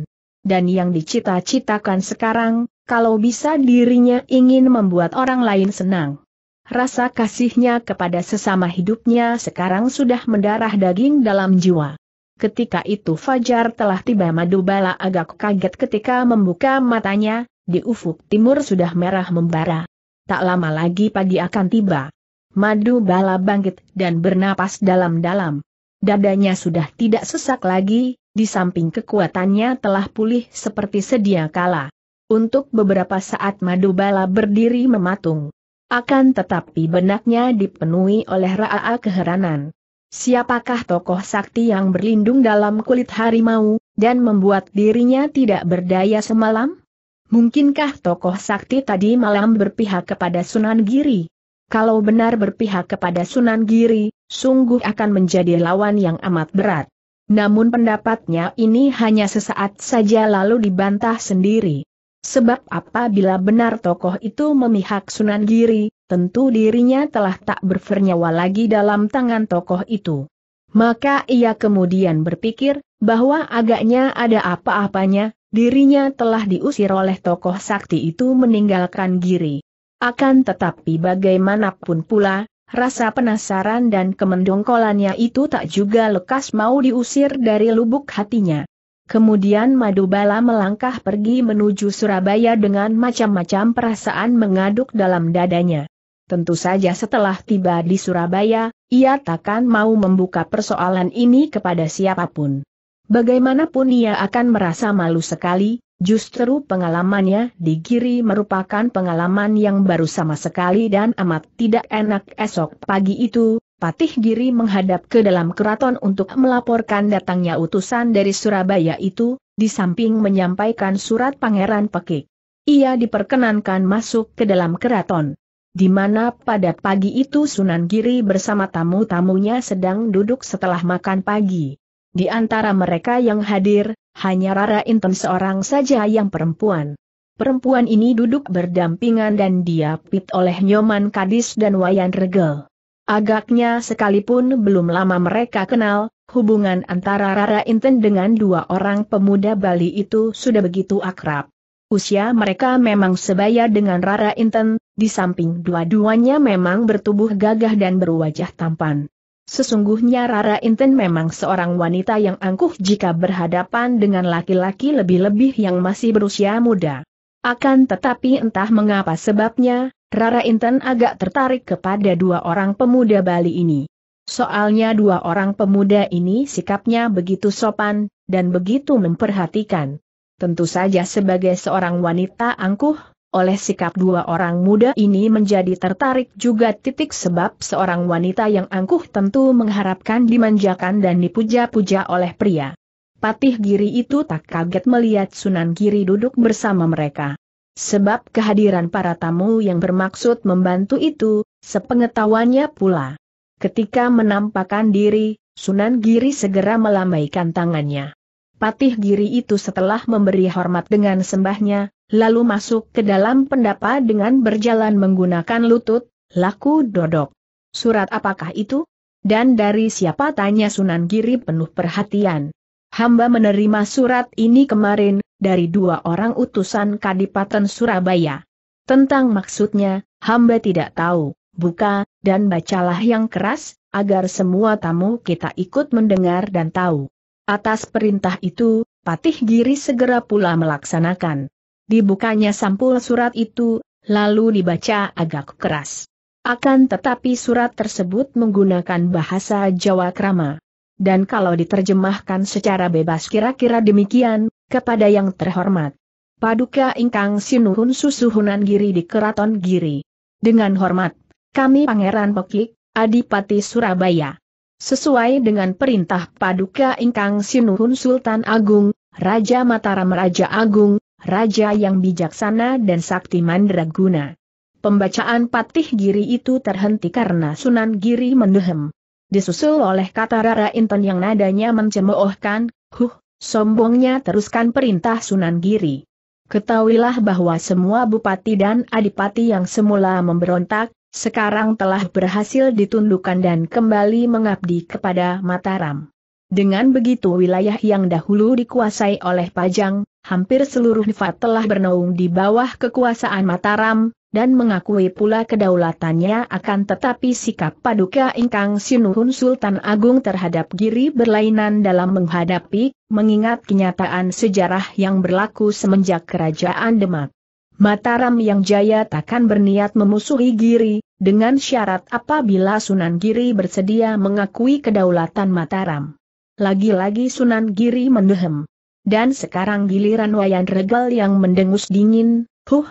Dan yang dicita-citakan sekarang, kalau bisa dirinya ingin membuat orang lain senang. Rasa kasihnya kepada sesama hidupnya sekarang sudah mendarah daging dalam jiwa. Ketika itu Fajar telah tiba Madubala agak kaget ketika membuka matanya, di ufuk timur sudah merah membara. Tak lama lagi pagi akan tiba. Madubala bangkit dan bernapas dalam-dalam. Dadanya sudah tidak sesak lagi, di samping kekuatannya telah pulih seperti sedia kala. Untuk beberapa saat Madubala berdiri mematung. Akan tetapi benaknya dipenuhi oleh raa keheranan. Siapakah tokoh sakti yang berlindung dalam kulit harimau, dan membuat dirinya tidak berdaya semalam? Mungkinkah tokoh sakti tadi malam berpihak kepada Sunan Giri? Kalau benar berpihak kepada Sunan Giri, sungguh akan menjadi lawan yang amat berat. Namun pendapatnya ini hanya sesaat saja lalu dibantah sendiri. Sebab apabila benar tokoh itu memihak Sunan Giri, tentu dirinya telah tak bernyawa lagi dalam tangan tokoh itu. Maka ia kemudian berpikir, bahwa agaknya ada apa-apanya, dirinya telah diusir oleh tokoh sakti itu meninggalkan giri. Akan tetapi bagaimanapun pula, rasa penasaran dan kemendongkolannya itu tak juga lekas mau diusir dari lubuk hatinya. Kemudian Madubala melangkah pergi menuju Surabaya dengan macam-macam perasaan mengaduk dalam dadanya. Tentu saja setelah tiba di Surabaya, ia takkan mau membuka persoalan ini kepada siapapun. Bagaimanapun ia akan merasa malu sekali, justru pengalamannya di Giri merupakan pengalaman yang baru sama sekali dan amat tidak enak esok pagi itu, Patih Giri menghadap ke dalam keraton untuk melaporkan datangnya utusan dari Surabaya itu, di samping menyampaikan surat Pangeran Pekik. Ia diperkenankan masuk ke dalam keraton di mana pada pagi itu Sunan Giri bersama tamu-tamunya sedang duduk setelah makan pagi. Di antara mereka yang hadir, hanya Rara Inten seorang saja yang perempuan. Perempuan ini duduk berdampingan dan diapit oleh Nyoman Kadis dan Wayan Regel. Agaknya sekalipun belum lama mereka kenal, hubungan antara Rara Inten dengan dua orang pemuda Bali itu sudah begitu akrab. Usia mereka memang sebaya dengan Rara Inten, di samping dua-duanya memang bertubuh gagah dan berwajah tampan. Sesungguhnya Rara Inten memang seorang wanita yang angkuh jika berhadapan dengan laki-laki lebih-lebih yang masih berusia muda. Akan tetapi entah mengapa sebabnya, Rara Inten agak tertarik kepada dua orang pemuda Bali ini. Soalnya dua orang pemuda ini sikapnya begitu sopan, dan begitu memperhatikan. Tentu saja sebagai seorang wanita angkuh, oleh sikap dua orang muda ini menjadi tertarik juga titik sebab seorang wanita yang angkuh tentu mengharapkan dimanjakan dan dipuja-puja oleh pria. Patih Giri itu tak kaget melihat Sunan Giri duduk bersama mereka. Sebab kehadiran para tamu yang bermaksud membantu itu, sepengetahuannya pula. Ketika menampakkan diri, Sunan Giri segera melambaikan tangannya. Patih Giri itu setelah memberi hormat dengan sembahnya, lalu masuk ke dalam pendapa dengan berjalan menggunakan lutut, laku dodok. Surat apakah itu? Dan dari siapa tanya Sunan Giri penuh perhatian. Hamba menerima surat ini kemarin, dari dua orang utusan Kadipaten Surabaya. Tentang maksudnya, hamba tidak tahu, buka, dan bacalah yang keras, agar semua tamu kita ikut mendengar dan tahu. Atas perintah itu, Patih Giri segera pula melaksanakan. Dibukanya sampul surat itu, lalu dibaca agak keras. Akan tetapi surat tersebut menggunakan bahasa Jawa Krama. Dan kalau diterjemahkan secara bebas kira-kira demikian, kepada yang terhormat. Paduka ingkang sinuhun susuhunan giri di keraton giri. Dengan hormat, kami Pangeran Pekik, Adipati Surabaya. Sesuai dengan perintah Paduka Ingkang Sinuhun Sultan Agung, Raja Mataram Raja Agung, Raja yang bijaksana dan sakti mandraguna. Pembacaan patih giri itu terhenti karena Sunan Giri mendehem. Disusul oleh kata Rara Inton yang nadanya mencemoohkan, huh, sombongnya teruskan perintah Sunan Giri. Ketahuilah bahwa semua bupati dan adipati yang semula memberontak, sekarang telah berhasil ditundukkan dan kembali mengabdi kepada Mataram. Dengan begitu wilayah yang dahulu dikuasai oleh Pajang, hampir seluruh Nifat telah bernaung di bawah kekuasaan Mataram, dan mengakui pula kedaulatannya akan tetapi sikap Paduka Ingkang Sinuhun Sultan Agung terhadap Giri berlainan dalam menghadapi, mengingat kenyataan sejarah yang berlaku semenjak Kerajaan Demak. Mataram yang jaya takkan berniat memusuhi Giri, dengan syarat apabila Sunan Giri bersedia mengakui kedaulatan Mataram. Lagi-lagi Sunan Giri mendehem. Dan sekarang giliran Wayan Regal yang mendengus dingin, huh,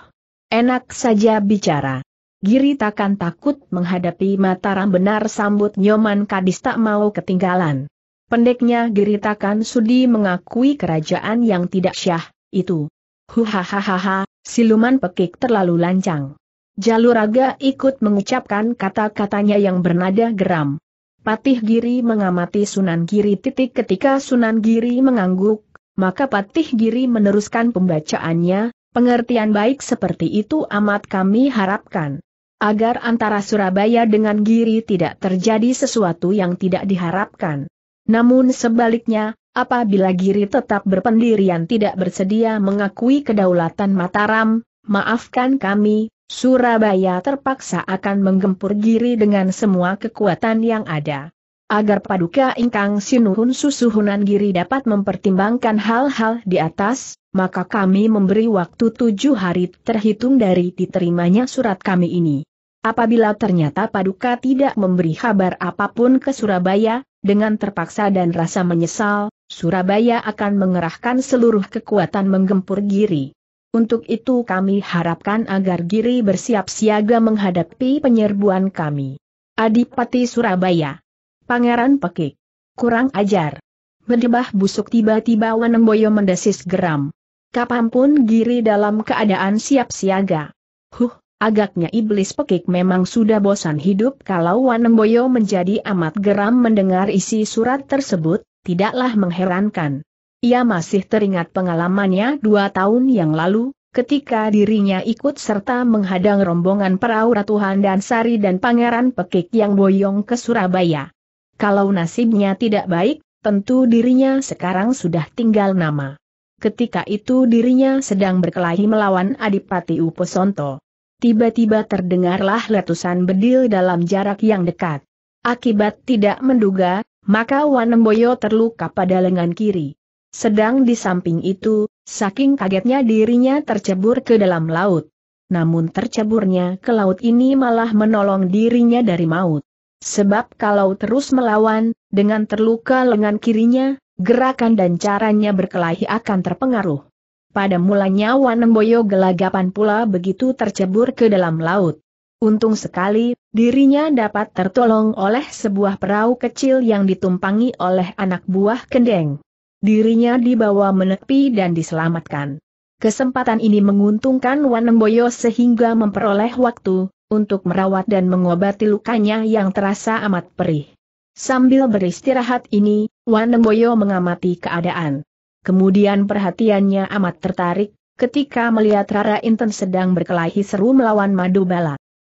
enak saja bicara. Giri takkan takut menghadapi Mataram benar sambut Nyoman Kadis tak mau ketinggalan. Pendeknya Giri takkan sudi mengakui kerajaan yang tidak syah, itu. Huhahaha, siluman pekik terlalu lancang. Jaluraga ikut mengucapkan kata-katanya yang bernada geram. Patih Giri mengamati Sunan Giri titik ketika Sunan Giri mengangguk, maka Patih Giri meneruskan pembacaannya, pengertian baik seperti itu amat kami harapkan. Agar antara Surabaya dengan Giri tidak terjadi sesuatu yang tidak diharapkan. Namun sebaliknya, Apabila Giri tetap berpendirian tidak bersedia mengakui kedaulatan Mataram, maafkan kami, Surabaya terpaksa akan menggempur Giri dengan semua kekuatan yang ada. Agar paduka ingkang sinuhun susuhunan Giri dapat mempertimbangkan hal-hal di atas, maka kami memberi waktu tujuh hari terhitung dari diterimanya surat kami ini. Apabila ternyata paduka tidak memberi kabar apapun ke Surabaya, dengan terpaksa dan rasa menyesal, Surabaya akan mengerahkan seluruh kekuatan menggempur Giri. Untuk itu kami harapkan agar Giri bersiap siaga menghadapi penyerbuan kami. Adipati Surabaya. Pangeran Pekik. Kurang ajar. Berdebah busuk tiba-tiba Wanemboyo mendesis geram. Kapanpun Giri dalam keadaan siap siaga. Huh, agaknya iblis Pekik memang sudah bosan hidup kalau Wanemboyo menjadi amat geram mendengar isi surat tersebut, tidaklah mengherankan. Ia masih teringat pengalamannya dua tahun yang lalu, ketika dirinya ikut serta menghadang rombongan perahu Ratuhan dan Sari dan Pangeran Pekik yang boyong ke Surabaya. Kalau nasibnya tidak baik, tentu dirinya sekarang sudah tinggal nama. Ketika itu dirinya sedang berkelahi melawan Adipati Uposonto. Tiba-tiba terdengarlah letusan bedil dalam jarak yang dekat. Akibat tidak menduga, maka Wanemboyo terluka pada lengan kiri. Sedang di samping itu, saking kagetnya dirinya tercebur ke dalam laut. Namun terceburnya ke laut ini malah menolong dirinya dari maut. Sebab kalau terus melawan, dengan terluka lengan kirinya, gerakan dan caranya berkelahi akan terpengaruh. Pada mulanya Wanemboyo gelagapan pula begitu tercebur ke dalam laut. Untung sekali, dirinya dapat tertolong oleh sebuah perahu kecil yang ditumpangi oleh anak buah kendeng. Dirinya dibawa menepi dan diselamatkan. Kesempatan ini menguntungkan Wanemboyo sehingga memperoleh waktu, untuk merawat dan mengobati lukanya yang terasa amat perih. Sambil beristirahat ini, Wanemboyo mengamati keadaan. Kemudian perhatiannya amat tertarik, ketika melihat Rara Inten sedang berkelahi seru melawan Madu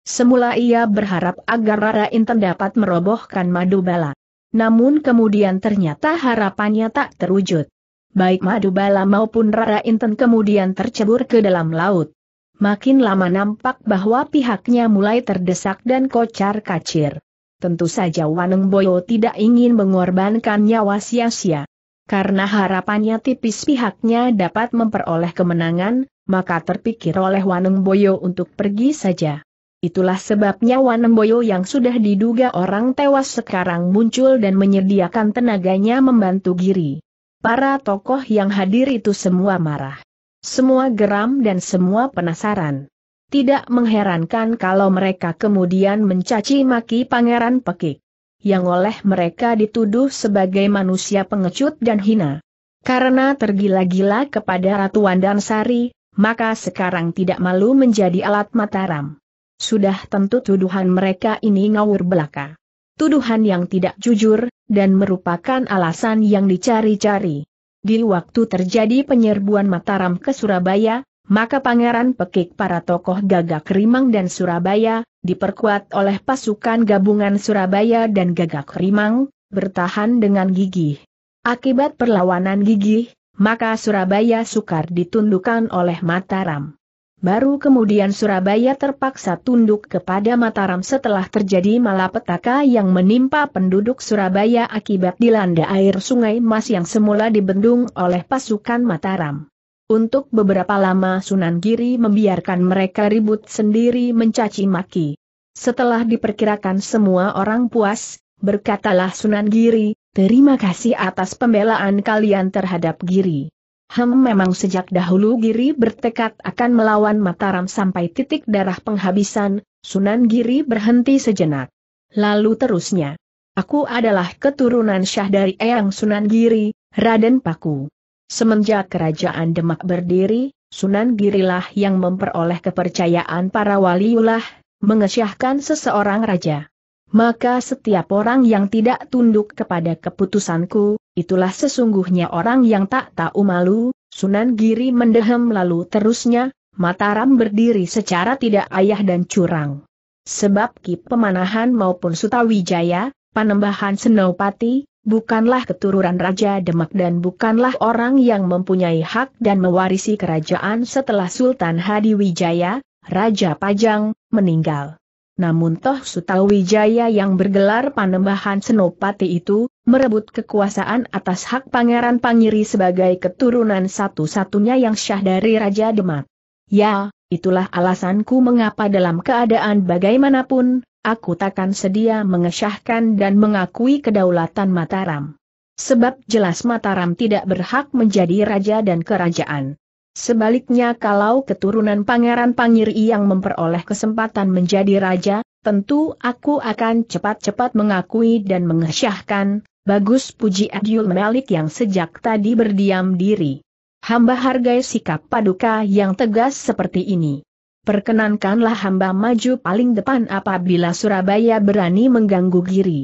Semula ia berharap agar Rara Inten dapat merobohkan madu bala. Namun kemudian ternyata harapannya tak terwujud. Baik madu bala maupun Rara Inten kemudian tercebur ke dalam laut. Makin lama nampak bahwa pihaknya mulai terdesak dan kocar kacir. Tentu saja Waneng Boyo tidak ingin mengorbankan nyawa sia-sia. Karena harapannya tipis pihaknya dapat memperoleh kemenangan, maka terpikir oleh Waneng Boyo untuk pergi saja. Itulah sebabnya Wanemboyo yang sudah diduga orang tewas sekarang muncul dan menyediakan tenaganya membantu Giri. Para tokoh yang hadir itu semua marah. Semua geram dan semua penasaran. Tidak mengherankan kalau mereka kemudian mencaci maki Pangeran Pekik. Yang oleh mereka dituduh sebagai manusia pengecut dan hina. Karena tergila-gila kepada Ratu Wandansari, maka sekarang tidak malu menjadi alat mataram. Sudah tentu tuduhan mereka ini ngawur belaka. Tuduhan yang tidak jujur, dan merupakan alasan yang dicari-cari. Di waktu terjadi penyerbuan Mataram ke Surabaya, maka Pangeran Pekik para tokoh Gagak Rimang dan Surabaya, diperkuat oleh pasukan gabungan Surabaya dan Gagak Rimang, bertahan dengan gigih. Akibat perlawanan gigih, maka Surabaya sukar ditundukkan oleh Mataram. Baru kemudian Surabaya terpaksa tunduk kepada Mataram setelah terjadi malapetaka yang menimpa penduduk Surabaya akibat dilanda air sungai Mas yang semula dibendung oleh pasukan Mataram. Untuk beberapa lama Sunan Giri membiarkan mereka ribut sendiri mencaci maki. Setelah diperkirakan semua orang puas, berkatalah Sunan Giri, terima kasih atas pembelaan kalian terhadap Giri. Hem memang sejak dahulu Giri bertekad akan melawan Mataram sampai titik darah penghabisan, Sunan Giri berhenti sejenak. Lalu terusnya. Aku adalah keturunan Syah dari Eyang Sunan Giri, Raden Paku. Semenjak kerajaan Demak berdiri, Sunan Girilah yang memperoleh kepercayaan para waliullah, mengesyahkan seseorang raja. Maka setiap orang yang tidak tunduk kepada keputusanku, itulah sesungguhnya orang yang tak tahu malu, Sunan Giri mendehem lalu terusnya, Mataram berdiri secara tidak ayah dan curang. Sebab kip Pemanahan maupun Sutawijaya, Panembahan Senopati, bukanlah keturunan Raja Demak dan bukanlah orang yang mempunyai hak dan mewarisi kerajaan setelah Sultan Hadi Wijaya, Raja Pajang, meninggal. Namun Toh Sutawijaya yang bergelar Panembahan Senopati itu, merebut kekuasaan atas hak Pangeran Pangiri sebagai keturunan satu-satunya yang syah dari Raja Demak. Ya, itulah alasanku mengapa dalam keadaan bagaimanapun, aku takkan sedia mengesahkan dan mengakui kedaulatan Mataram. Sebab jelas Mataram tidak berhak menjadi raja dan kerajaan. Sebaliknya kalau keturunan Pangeran Pangiri yang memperoleh kesempatan menjadi raja, tentu aku akan cepat-cepat mengakui dan mengesyahkan, bagus puji Adyul Malik yang sejak tadi berdiam diri. Hamba hargai sikap paduka yang tegas seperti ini. Perkenankanlah hamba maju paling depan apabila Surabaya berani mengganggu giri.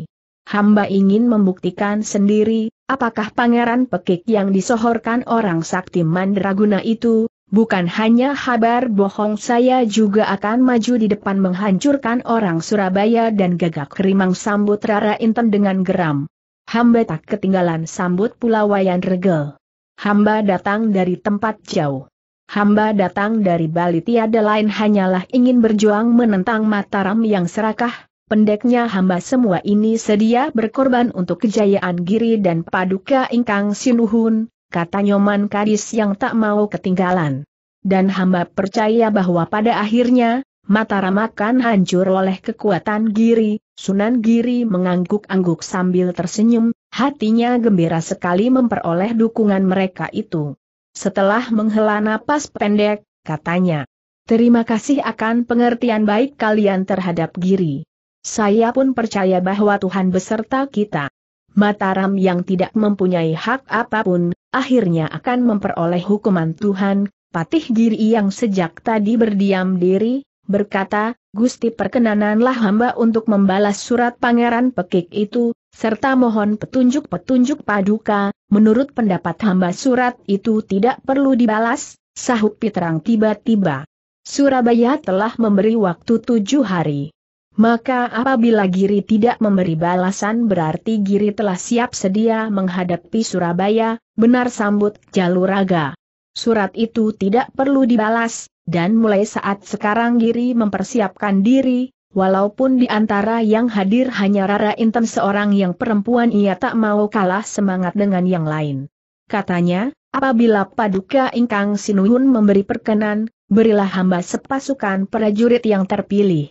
Hamba ingin membuktikan sendiri, apakah pangeran pekik yang disohorkan orang sakti mandraguna itu, bukan hanya habar bohong saya juga akan maju di depan menghancurkan orang Surabaya dan gagak rimang sambut Rara Inten dengan geram. Hamba tak ketinggalan sambut Wayan regel. Hamba datang dari tempat jauh. Hamba datang dari Bali tiada lain hanyalah ingin berjuang menentang Mataram yang serakah, pendeknya hamba semua ini sedia berkorban untuk kejayaan Giri dan Paduka Ingkang Sinuhun, kata Nyoman Kadis yang tak mau ketinggalan. Dan hamba percaya bahwa pada akhirnya, Mataram akan hancur oleh kekuatan Giri, Sunan Giri mengangguk-angguk sambil tersenyum, hatinya gembira sekali memperoleh dukungan mereka itu. Setelah menghela napas pendek, katanya, Terima kasih akan pengertian baik kalian terhadap Giri. Saya pun percaya bahwa Tuhan beserta kita. Mataram yang tidak mempunyai hak apapun, akhirnya akan memperoleh hukuman Tuhan, Patih Giri yang sejak tadi berdiam diri, berkata, Gusti perkenananlah hamba untuk membalas surat pangeran pekik itu, serta mohon petunjuk-petunjuk paduka, menurut pendapat hamba surat itu tidak perlu dibalas, sahut Pitrang tiba-tiba. Surabaya telah memberi waktu tujuh hari. Maka apabila Giri tidak memberi balasan berarti Giri telah siap sedia menghadapi Surabaya, benar sambut Jaluraga. Surat itu tidak perlu dibalas, dan mulai saat sekarang Giri mempersiapkan diri, walaupun di antara yang hadir hanya Rara Inten seorang yang perempuan ia tak mau kalah semangat dengan yang lain. Katanya, apabila Paduka Ingkang Sinuhun memberi perkenan, berilah hamba sepasukan prajurit yang terpilih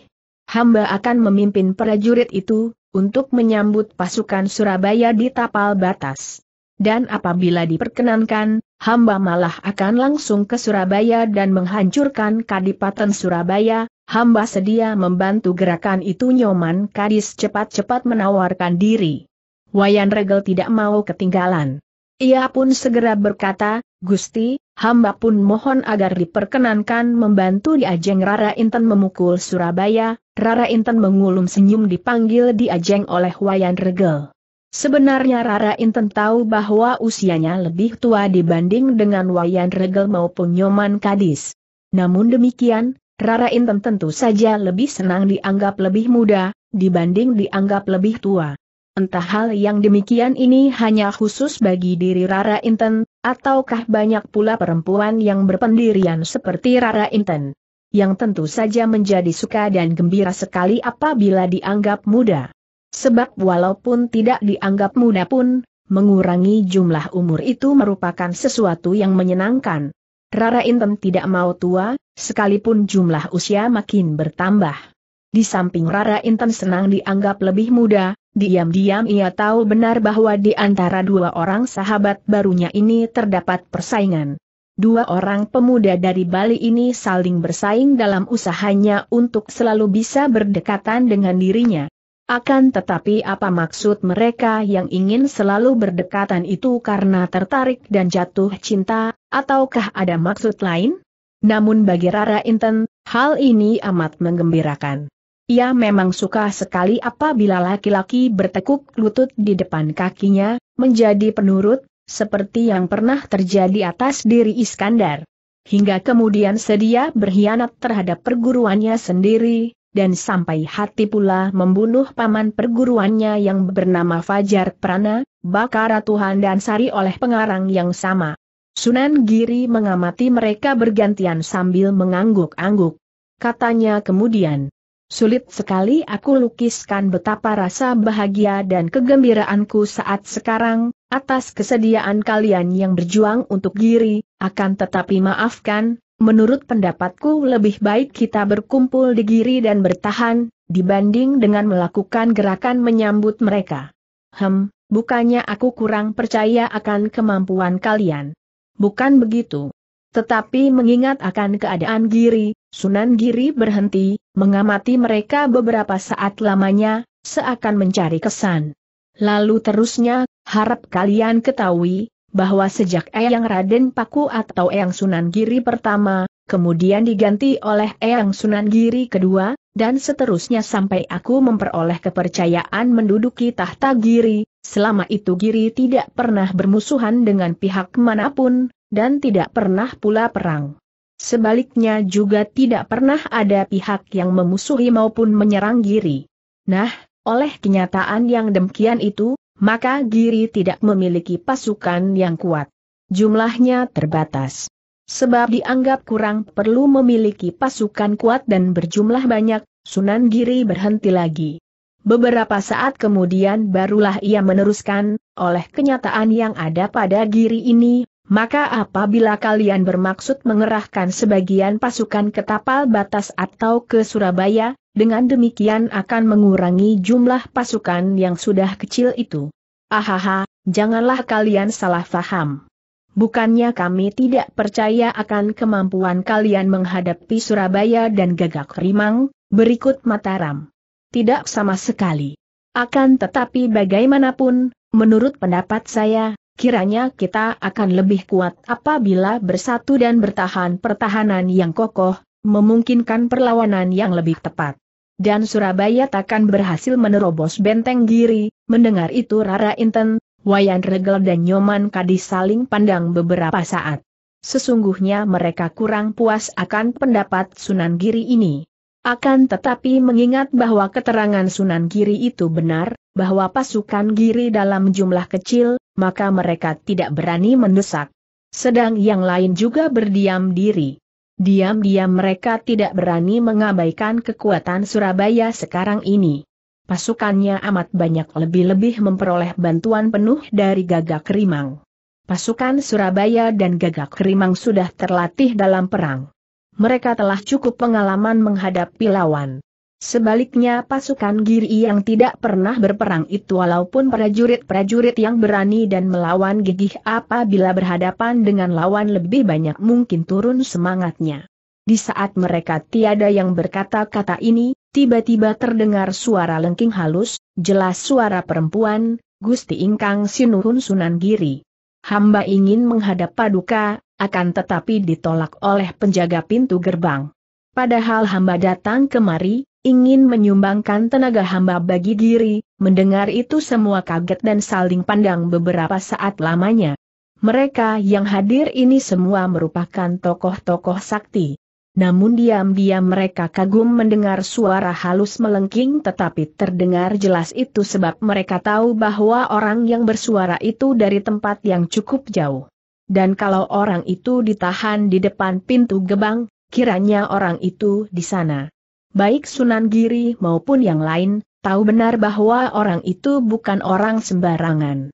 hamba akan memimpin prajurit itu, untuk menyambut pasukan Surabaya di tapal batas. Dan apabila diperkenankan, hamba malah akan langsung ke Surabaya dan menghancurkan Kadipaten Surabaya, hamba sedia membantu gerakan itu Nyoman Kadis cepat-cepat menawarkan diri. Wayan Regel tidak mau ketinggalan. Ia pun segera berkata, Gusti, hamba pun mohon agar diperkenankan membantu di Ajeng Rara Inten memukul Surabaya, Rara Inten mengulum senyum dipanggil di Ajeng oleh Wayan Regel. Sebenarnya Rara Inten tahu bahwa usianya lebih tua dibanding dengan Wayan Regel maupun Nyoman Kadis. Namun demikian, Rara Inten tentu saja lebih senang dianggap lebih muda, dibanding dianggap lebih tua. Entah hal yang demikian ini hanya khusus bagi diri Rara Inten, Ataukah banyak pula perempuan yang berpendirian seperti Rara Inten? Yang tentu saja menjadi suka dan gembira sekali apabila dianggap muda. Sebab walaupun tidak dianggap muda pun, mengurangi jumlah umur itu merupakan sesuatu yang menyenangkan. Rara Inten tidak mau tua, sekalipun jumlah usia makin bertambah. Di samping Rara Inten senang dianggap lebih muda, Diam-diam ia tahu benar bahwa di antara dua orang sahabat barunya ini terdapat persaingan. Dua orang pemuda dari Bali ini saling bersaing dalam usahanya untuk selalu bisa berdekatan dengan dirinya. Akan tetapi apa maksud mereka yang ingin selalu berdekatan itu karena tertarik dan jatuh cinta, ataukah ada maksud lain? Namun bagi Rara Inten, hal ini amat menggembirakan. Ia memang suka sekali apabila laki-laki bertekuk lutut di depan kakinya, menjadi penurut, seperti yang pernah terjadi atas diri Iskandar. Hingga kemudian sedia berkhianat terhadap perguruannya sendiri, dan sampai hati pula membunuh paman perguruannya yang bernama Fajar Prana, Bakara Tuhan dan Sari oleh pengarang yang sama. Sunan Giri mengamati mereka bergantian sambil mengangguk-angguk. Katanya kemudian, Sulit sekali aku lukiskan betapa rasa bahagia dan kegembiraanku saat sekarang, atas kesediaan kalian yang berjuang untuk Giri. akan tetapi maafkan, menurut pendapatku lebih baik kita berkumpul di giri dan bertahan, dibanding dengan melakukan gerakan menyambut mereka. Hem, bukannya aku kurang percaya akan kemampuan kalian. Bukan begitu. Tetapi mengingat akan keadaan Giri, Sunan Giri berhenti, mengamati mereka beberapa saat lamanya, seakan mencari kesan. Lalu terusnya, harap kalian ketahui, bahwa sejak Eyang Raden Paku atau Eyang Sunan Giri pertama, kemudian diganti oleh Eyang Sunan Giri kedua, dan seterusnya sampai aku memperoleh kepercayaan menduduki tahta Giri, selama itu Giri tidak pernah bermusuhan dengan pihak manapun, dan tidak pernah pula perang. Sebaliknya juga tidak pernah ada pihak yang memusuhi maupun menyerang Giri. Nah, oleh kenyataan yang demikian itu, maka Giri tidak memiliki pasukan yang kuat. Jumlahnya terbatas. Sebab dianggap kurang perlu memiliki pasukan kuat dan berjumlah banyak, Sunan Giri berhenti lagi. Beberapa saat kemudian barulah ia meneruskan, oleh kenyataan yang ada pada Giri ini, maka apabila kalian bermaksud mengerahkan sebagian pasukan ke tapal batas atau ke Surabaya, dengan demikian akan mengurangi jumlah pasukan yang sudah kecil itu. Ahaha, janganlah kalian salah faham. Bukannya kami tidak percaya akan kemampuan kalian menghadapi Surabaya dan Gagak Rimang, berikut Mataram. Tidak sama sekali. Akan tetapi bagaimanapun, menurut pendapat saya, Kiranya kita akan lebih kuat apabila bersatu dan bertahan pertahanan yang kokoh, memungkinkan perlawanan yang lebih tepat. Dan Surabaya takkan berhasil menerobos benteng giri, mendengar itu Rara Inten, Wayan Regel dan Nyoman kadi saling pandang beberapa saat. Sesungguhnya mereka kurang puas akan pendapat Sunan Giri ini. Akan tetapi mengingat bahwa keterangan Sunan Giri itu benar, bahwa pasukan Giri dalam jumlah kecil, maka mereka tidak berani mendesak. Sedang yang lain juga berdiam diri. Diam-diam mereka tidak berani mengabaikan kekuatan Surabaya sekarang ini. Pasukannya amat banyak lebih-lebih memperoleh bantuan penuh dari Gagak Rimang. Pasukan Surabaya dan Gagak Rimang sudah terlatih dalam perang. Mereka telah cukup pengalaman menghadapi lawan. Sebaliknya pasukan Giri yang tidak pernah berperang itu walaupun prajurit-prajurit yang berani dan melawan gigih apabila berhadapan dengan lawan lebih banyak mungkin turun semangatnya. Di saat mereka tiada yang berkata-kata ini, tiba-tiba terdengar suara lengking halus, jelas suara perempuan, Gusti Ingkang Sinuhun Sunan Giri. Hamba ingin menghadap paduka, akan tetapi ditolak oleh penjaga pintu gerbang. Padahal hamba datang kemari, ingin menyumbangkan tenaga hamba bagi diri, mendengar itu semua kaget dan saling pandang beberapa saat lamanya. Mereka yang hadir ini semua merupakan tokoh-tokoh sakti. Namun diam-diam mereka kagum mendengar suara halus melengking tetapi terdengar jelas itu sebab mereka tahu bahwa orang yang bersuara itu dari tempat yang cukup jauh. Dan kalau orang itu ditahan di depan pintu gebang, kiranya orang itu di sana baik Sunan Giri maupun yang lain, tahu benar bahwa orang itu bukan orang sembarangan.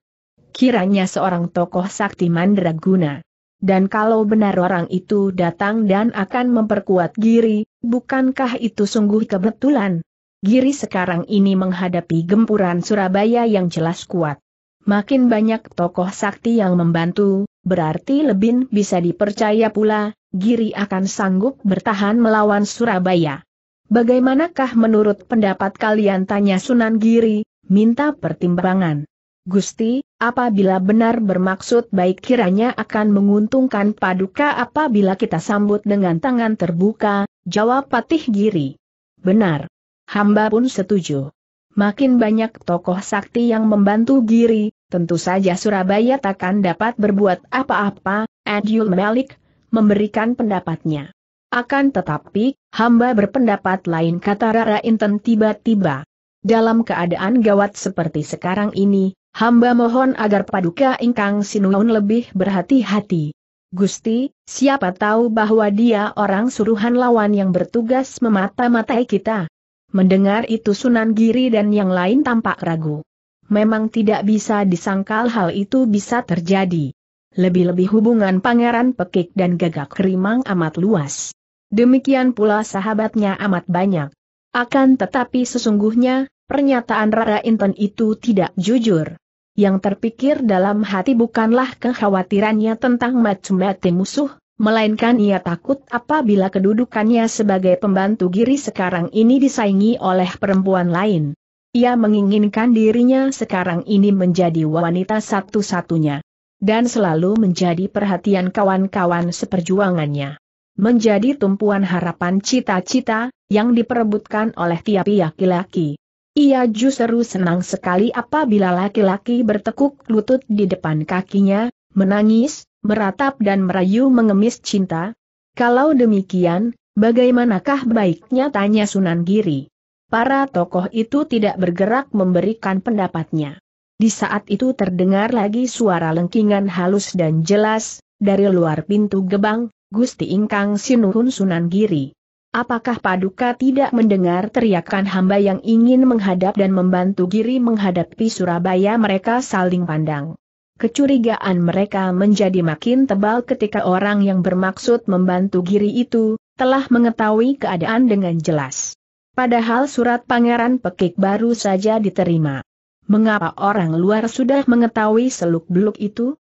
Kiranya seorang tokoh sakti mandraguna. Dan kalau benar orang itu datang dan akan memperkuat Giri, bukankah itu sungguh kebetulan? Giri sekarang ini menghadapi gempuran Surabaya yang jelas kuat. Makin banyak tokoh sakti yang membantu, berarti lebih bisa dipercaya pula, Giri akan sanggup bertahan melawan Surabaya. Bagaimanakah menurut pendapat kalian tanya Sunan Giri, minta pertimbangan. Gusti, apabila benar bermaksud baik kiranya akan menguntungkan paduka apabila kita sambut dengan tangan terbuka, jawab Patih Giri. Benar. Hamba pun setuju. Makin banyak tokoh sakti yang membantu Giri, tentu saja Surabaya takkan dapat berbuat apa-apa, Adyul Malik, memberikan pendapatnya. Akan tetapi, hamba berpendapat lain kata Rara Inten tiba-tiba. Dalam keadaan gawat seperti sekarang ini, hamba mohon agar paduka ingkang sinuun lebih berhati-hati. Gusti, siapa tahu bahwa dia orang suruhan lawan yang bertugas memata-matai kita. Mendengar itu Sunan Giri dan yang lain tampak ragu. Memang tidak bisa disangkal hal itu bisa terjadi. Lebih-lebih hubungan Pangeran Pekik dan Gagak Kerimang amat luas. Demikian pula sahabatnya amat banyak. Akan tetapi sesungguhnya, pernyataan Rara Inton itu tidak jujur. Yang terpikir dalam hati bukanlah kekhawatirannya tentang macam-macam musuh, melainkan ia takut apabila kedudukannya sebagai pembantu Giri sekarang ini disaingi oleh perempuan lain. Ia menginginkan dirinya sekarang ini menjadi wanita satu-satunya. Dan selalu menjadi perhatian kawan-kawan seperjuangannya menjadi tumpuan harapan cita-cita, yang diperebutkan oleh tiap laki-laki. Ia justru senang sekali apabila laki-laki bertekuk lutut di depan kakinya, menangis, meratap dan merayu mengemis cinta. Kalau demikian, bagaimanakah baiknya tanya Sunan Giri? Para tokoh itu tidak bergerak memberikan pendapatnya. Di saat itu terdengar lagi suara lengkingan halus dan jelas, dari luar pintu gebang, Gusti Ingkang Sinuhun Sunan Giri. Apakah Paduka tidak mendengar teriakan hamba yang ingin menghadap dan membantu Giri menghadapi Surabaya mereka saling pandang. Kecurigaan mereka menjadi makin tebal ketika orang yang bermaksud membantu Giri itu, telah mengetahui keadaan dengan jelas. Padahal surat Pangeran Pekik baru saja diterima. Mengapa orang luar sudah mengetahui seluk-beluk itu?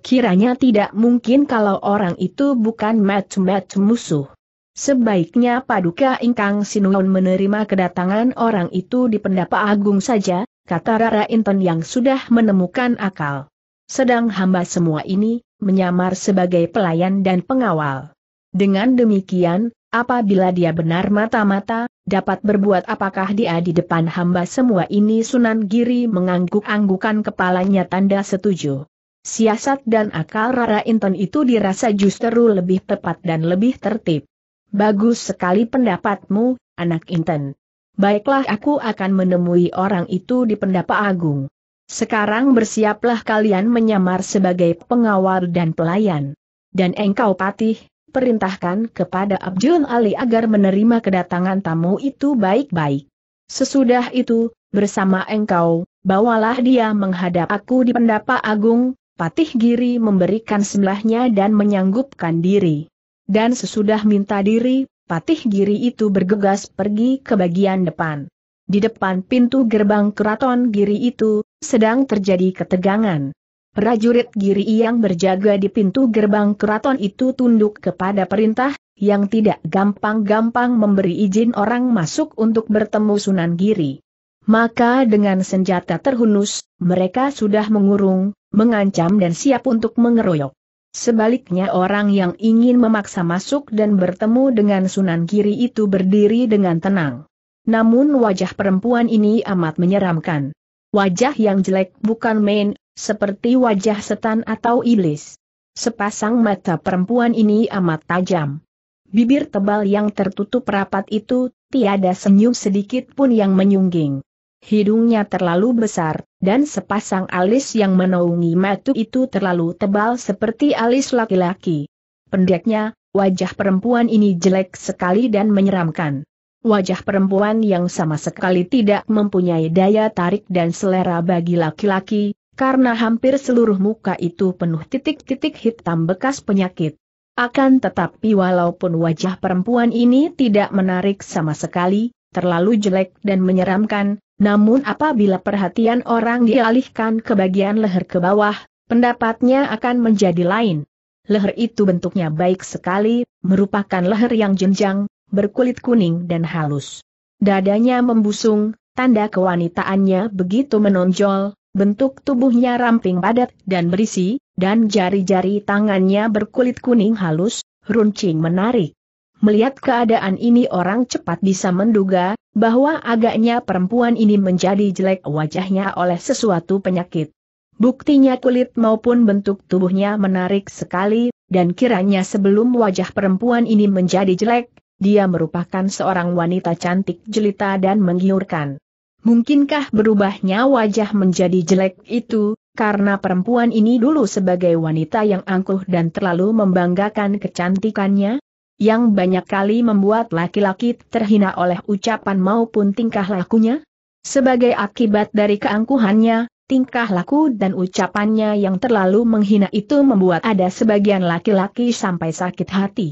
Kiranya tidak mungkin kalau orang itu bukan macam-macam musuh. Sebaiknya Paduka Ingkang Sinuon menerima kedatangan orang itu di pendapa agung saja, kata Rara Inten yang sudah menemukan akal. Sedang hamba semua ini, menyamar sebagai pelayan dan pengawal. Dengan demikian, apabila dia benar mata-mata, dapat berbuat apakah dia di depan hamba semua ini Sunan Giri mengangguk-anggukan kepalanya tanda setuju. Siasat dan akal Rara Inton itu dirasa justru lebih tepat dan lebih tertib. Bagus sekali pendapatmu, anak Inten. Baiklah aku akan menemui orang itu di pendapa agung. Sekarang bersiaplah kalian menyamar sebagai pengawal dan pelayan. Dan engkau patih, perintahkan kepada Abjun Ali agar menerima kedatangan tamu itu baik-baik. Sesudah itu, bersama engkau, bawalah dia menghadap aku di pendapa agung, Patih Giri memberikan sebelahnya dan menyanggupkan diri. Dan sesudah minta diri, Patih Giri itu bergegas pergi ke bagian depan. Di depan pintu gerbang keraton Giri itu, sedang terjadi ketegangan. Prajurit Giri yang berjaga di pintu gerbang keraton itu tunduk kepada perintah, yang tidak gampang-gampang memberi izin orang masuk untuk bertemu Sunan Giri. Maka dengan senjata terhunus, mereka sudah mengurung, mengancam dan siap untuk mengeroyok. Sebaliknya orang yang ingin memaksa masuk dan bertemu dengan Sunan Giri itu berdiri dengan tenang. Namun wajah perempuan ini amat menyeramkan. Wajah yang jelek bukan main, seperti wajah setan atau iblis. Sepasang mata perempuan ini amat tajam. Bibir tebal yang tertutup rapat itu, tiada senyum sedikit pun yang menyungging hidungnya terlalu besar, dan sepasang alis yang menaungi matu itu terlalu tebal seperti alis laki-laki. Pendeknya, wajah perempuan ini jelek sekali dan menyeramkan. Wajah perempuan yang sama sekali tidak mempunyai daya tarik dan selera bagi laki-laki, karena hampir seluruh muka itu penuh titik-titik hitam bekas penyakit. Akan tetapi walaupun wajah perempuan ini tidak menarik sama sekali, terlalu jelek dan menyeramkan, namun apabila perhatian orang dialihkan ke bagian leher ke bawah, pendapatnya akan menjadi lain. Leher itu bentuknya baik sekali, merupakan leher yang jenjang, berkulit kuning dan halus. Dadanya membusung, tanda kewanitaannya begitu menonjol, bentuk tubuhnya ramping padat dan berisi, dan jari-jari tangannya berkulit kuning halus, runcing menarik. Melihat keadaan ini orang cepat bisa menduga, bahwa agaknya perempuan ini menjadi jelek wajahnya oleh sesuatu penyakit. Buktinya kulit maupun bentuk tubuhnya menarik sekali, dan kiranya sebelum wajah perempuan ini menjadi jelek, dia merupakan seorang wanita cantik jelita dan menggiurkan. Mungkinkah berubahnya wajah menjadi jelek itu, karena perempuan ini dulu sebagai wanita yang angkuh dan terlalu membanggakan kecantikannya? yang banyak kali membuat laki-laki terhina oleh ucapan maupun tingkah lakunya? Sebagai akibat dari keangkuhannya, tingkah laku dan ucapannya yang terlalu menghina itu membuat ada sebagian laki-laki sampai sakit hati.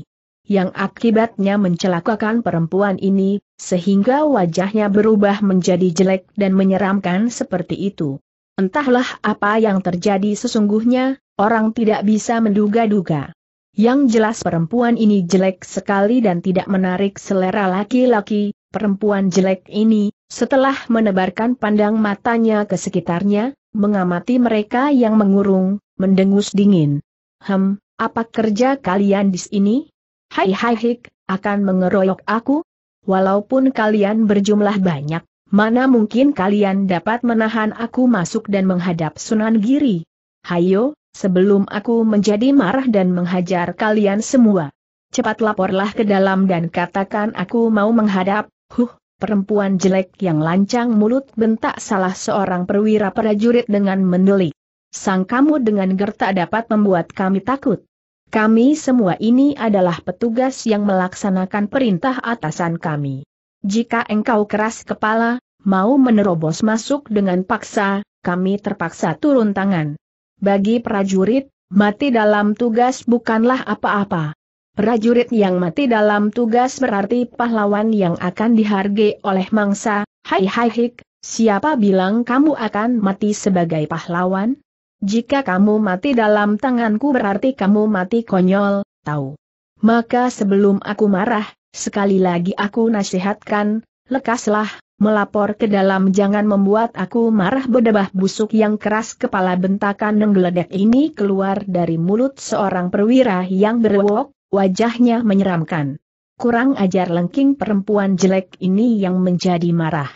Yang akibatnya mencelakakan perempuan ini, sehingga wajahnya berubah menjadi jelek dan menyeramkan seperti itu. Entahlah apa yang terjadi sesungguhnya, orang tidak bisa menduga-duga. Yang jelas perempuan ini jelek sekali dan tidak menarik selera laki-laki, perempuan jelek ini, setelah menebarkan pandang matanya ke sekitarnya, mengamati mereka yang mengurung, mendengus dingin. Hem, apa kerja kalian di sini? Hai hai hik, akan mengeroyok aku? Walaupun kalian berjumlah banyak, mana mungkin kalian dapat menahan aku masuk dan menghadap Sunan Giri? Hayo, sebelum aku menjadi marah dan menghajar kalian semua. Cepat laporlah ke dalam dan katakan aku mau menghadap, huh, perempuan jelek yang lancang mulut bentak salah seorang perwira prajurit dengan mendelik. Sang kamu dengan gertak dapat membuat kami takut. Kami semua ini adalah petugas yang melaksanakan perintah atasan kami. Jika engkau keras kepala, mau menerobos masuk dengan paksa, kami terpaksa turun tangan. Bagi prajurit, mati dalam tugas bukanlah apa-apa. Prajurit yang mati dalam tugas berarti pahlawan yang akan dihargai oleh mangsa, hai hai hik, siapa bilang kamu akan mati sebagai pahlawan? Jika kamu mati dalam tanganku berarti kamu mati konyol, tahu. Maka sebelum aku marah, sekali lagi aku nasihatkan, lekaslah, melapor ke dalam jangan membuat aku marah bedebah busuk yang keras kepala bentakan nenggeledek ini keluar dari mulut seorang perwira yang berwok, wajahnya menyeramkan. Kurang ajar lengking perempuan jelek ini yang menjadi marah.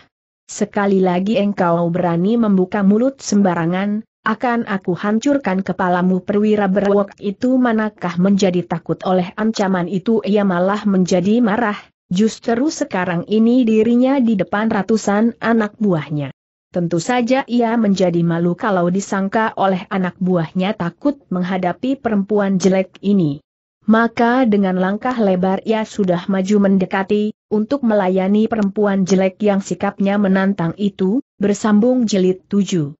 Sekali lagi engkau berani membuka mulut sembarangan, akan aku hancurkan kepalamu perwira berwok itu manakah menjadi takut oleh ancaman itu ia malah menjadi marah, Justru sekarang ini dirinya di depan ratusan anak buahnya. Tentu saja ia menjadi malu kalau disangka oleh anak buahnya takut menghadapi perempuan jelek ini. Maka dengan langkah lebar ia sudah maju mendekati, untuk melayani perempuan jelek yang sikapnya menantang itu, bersambung jilid tujuh.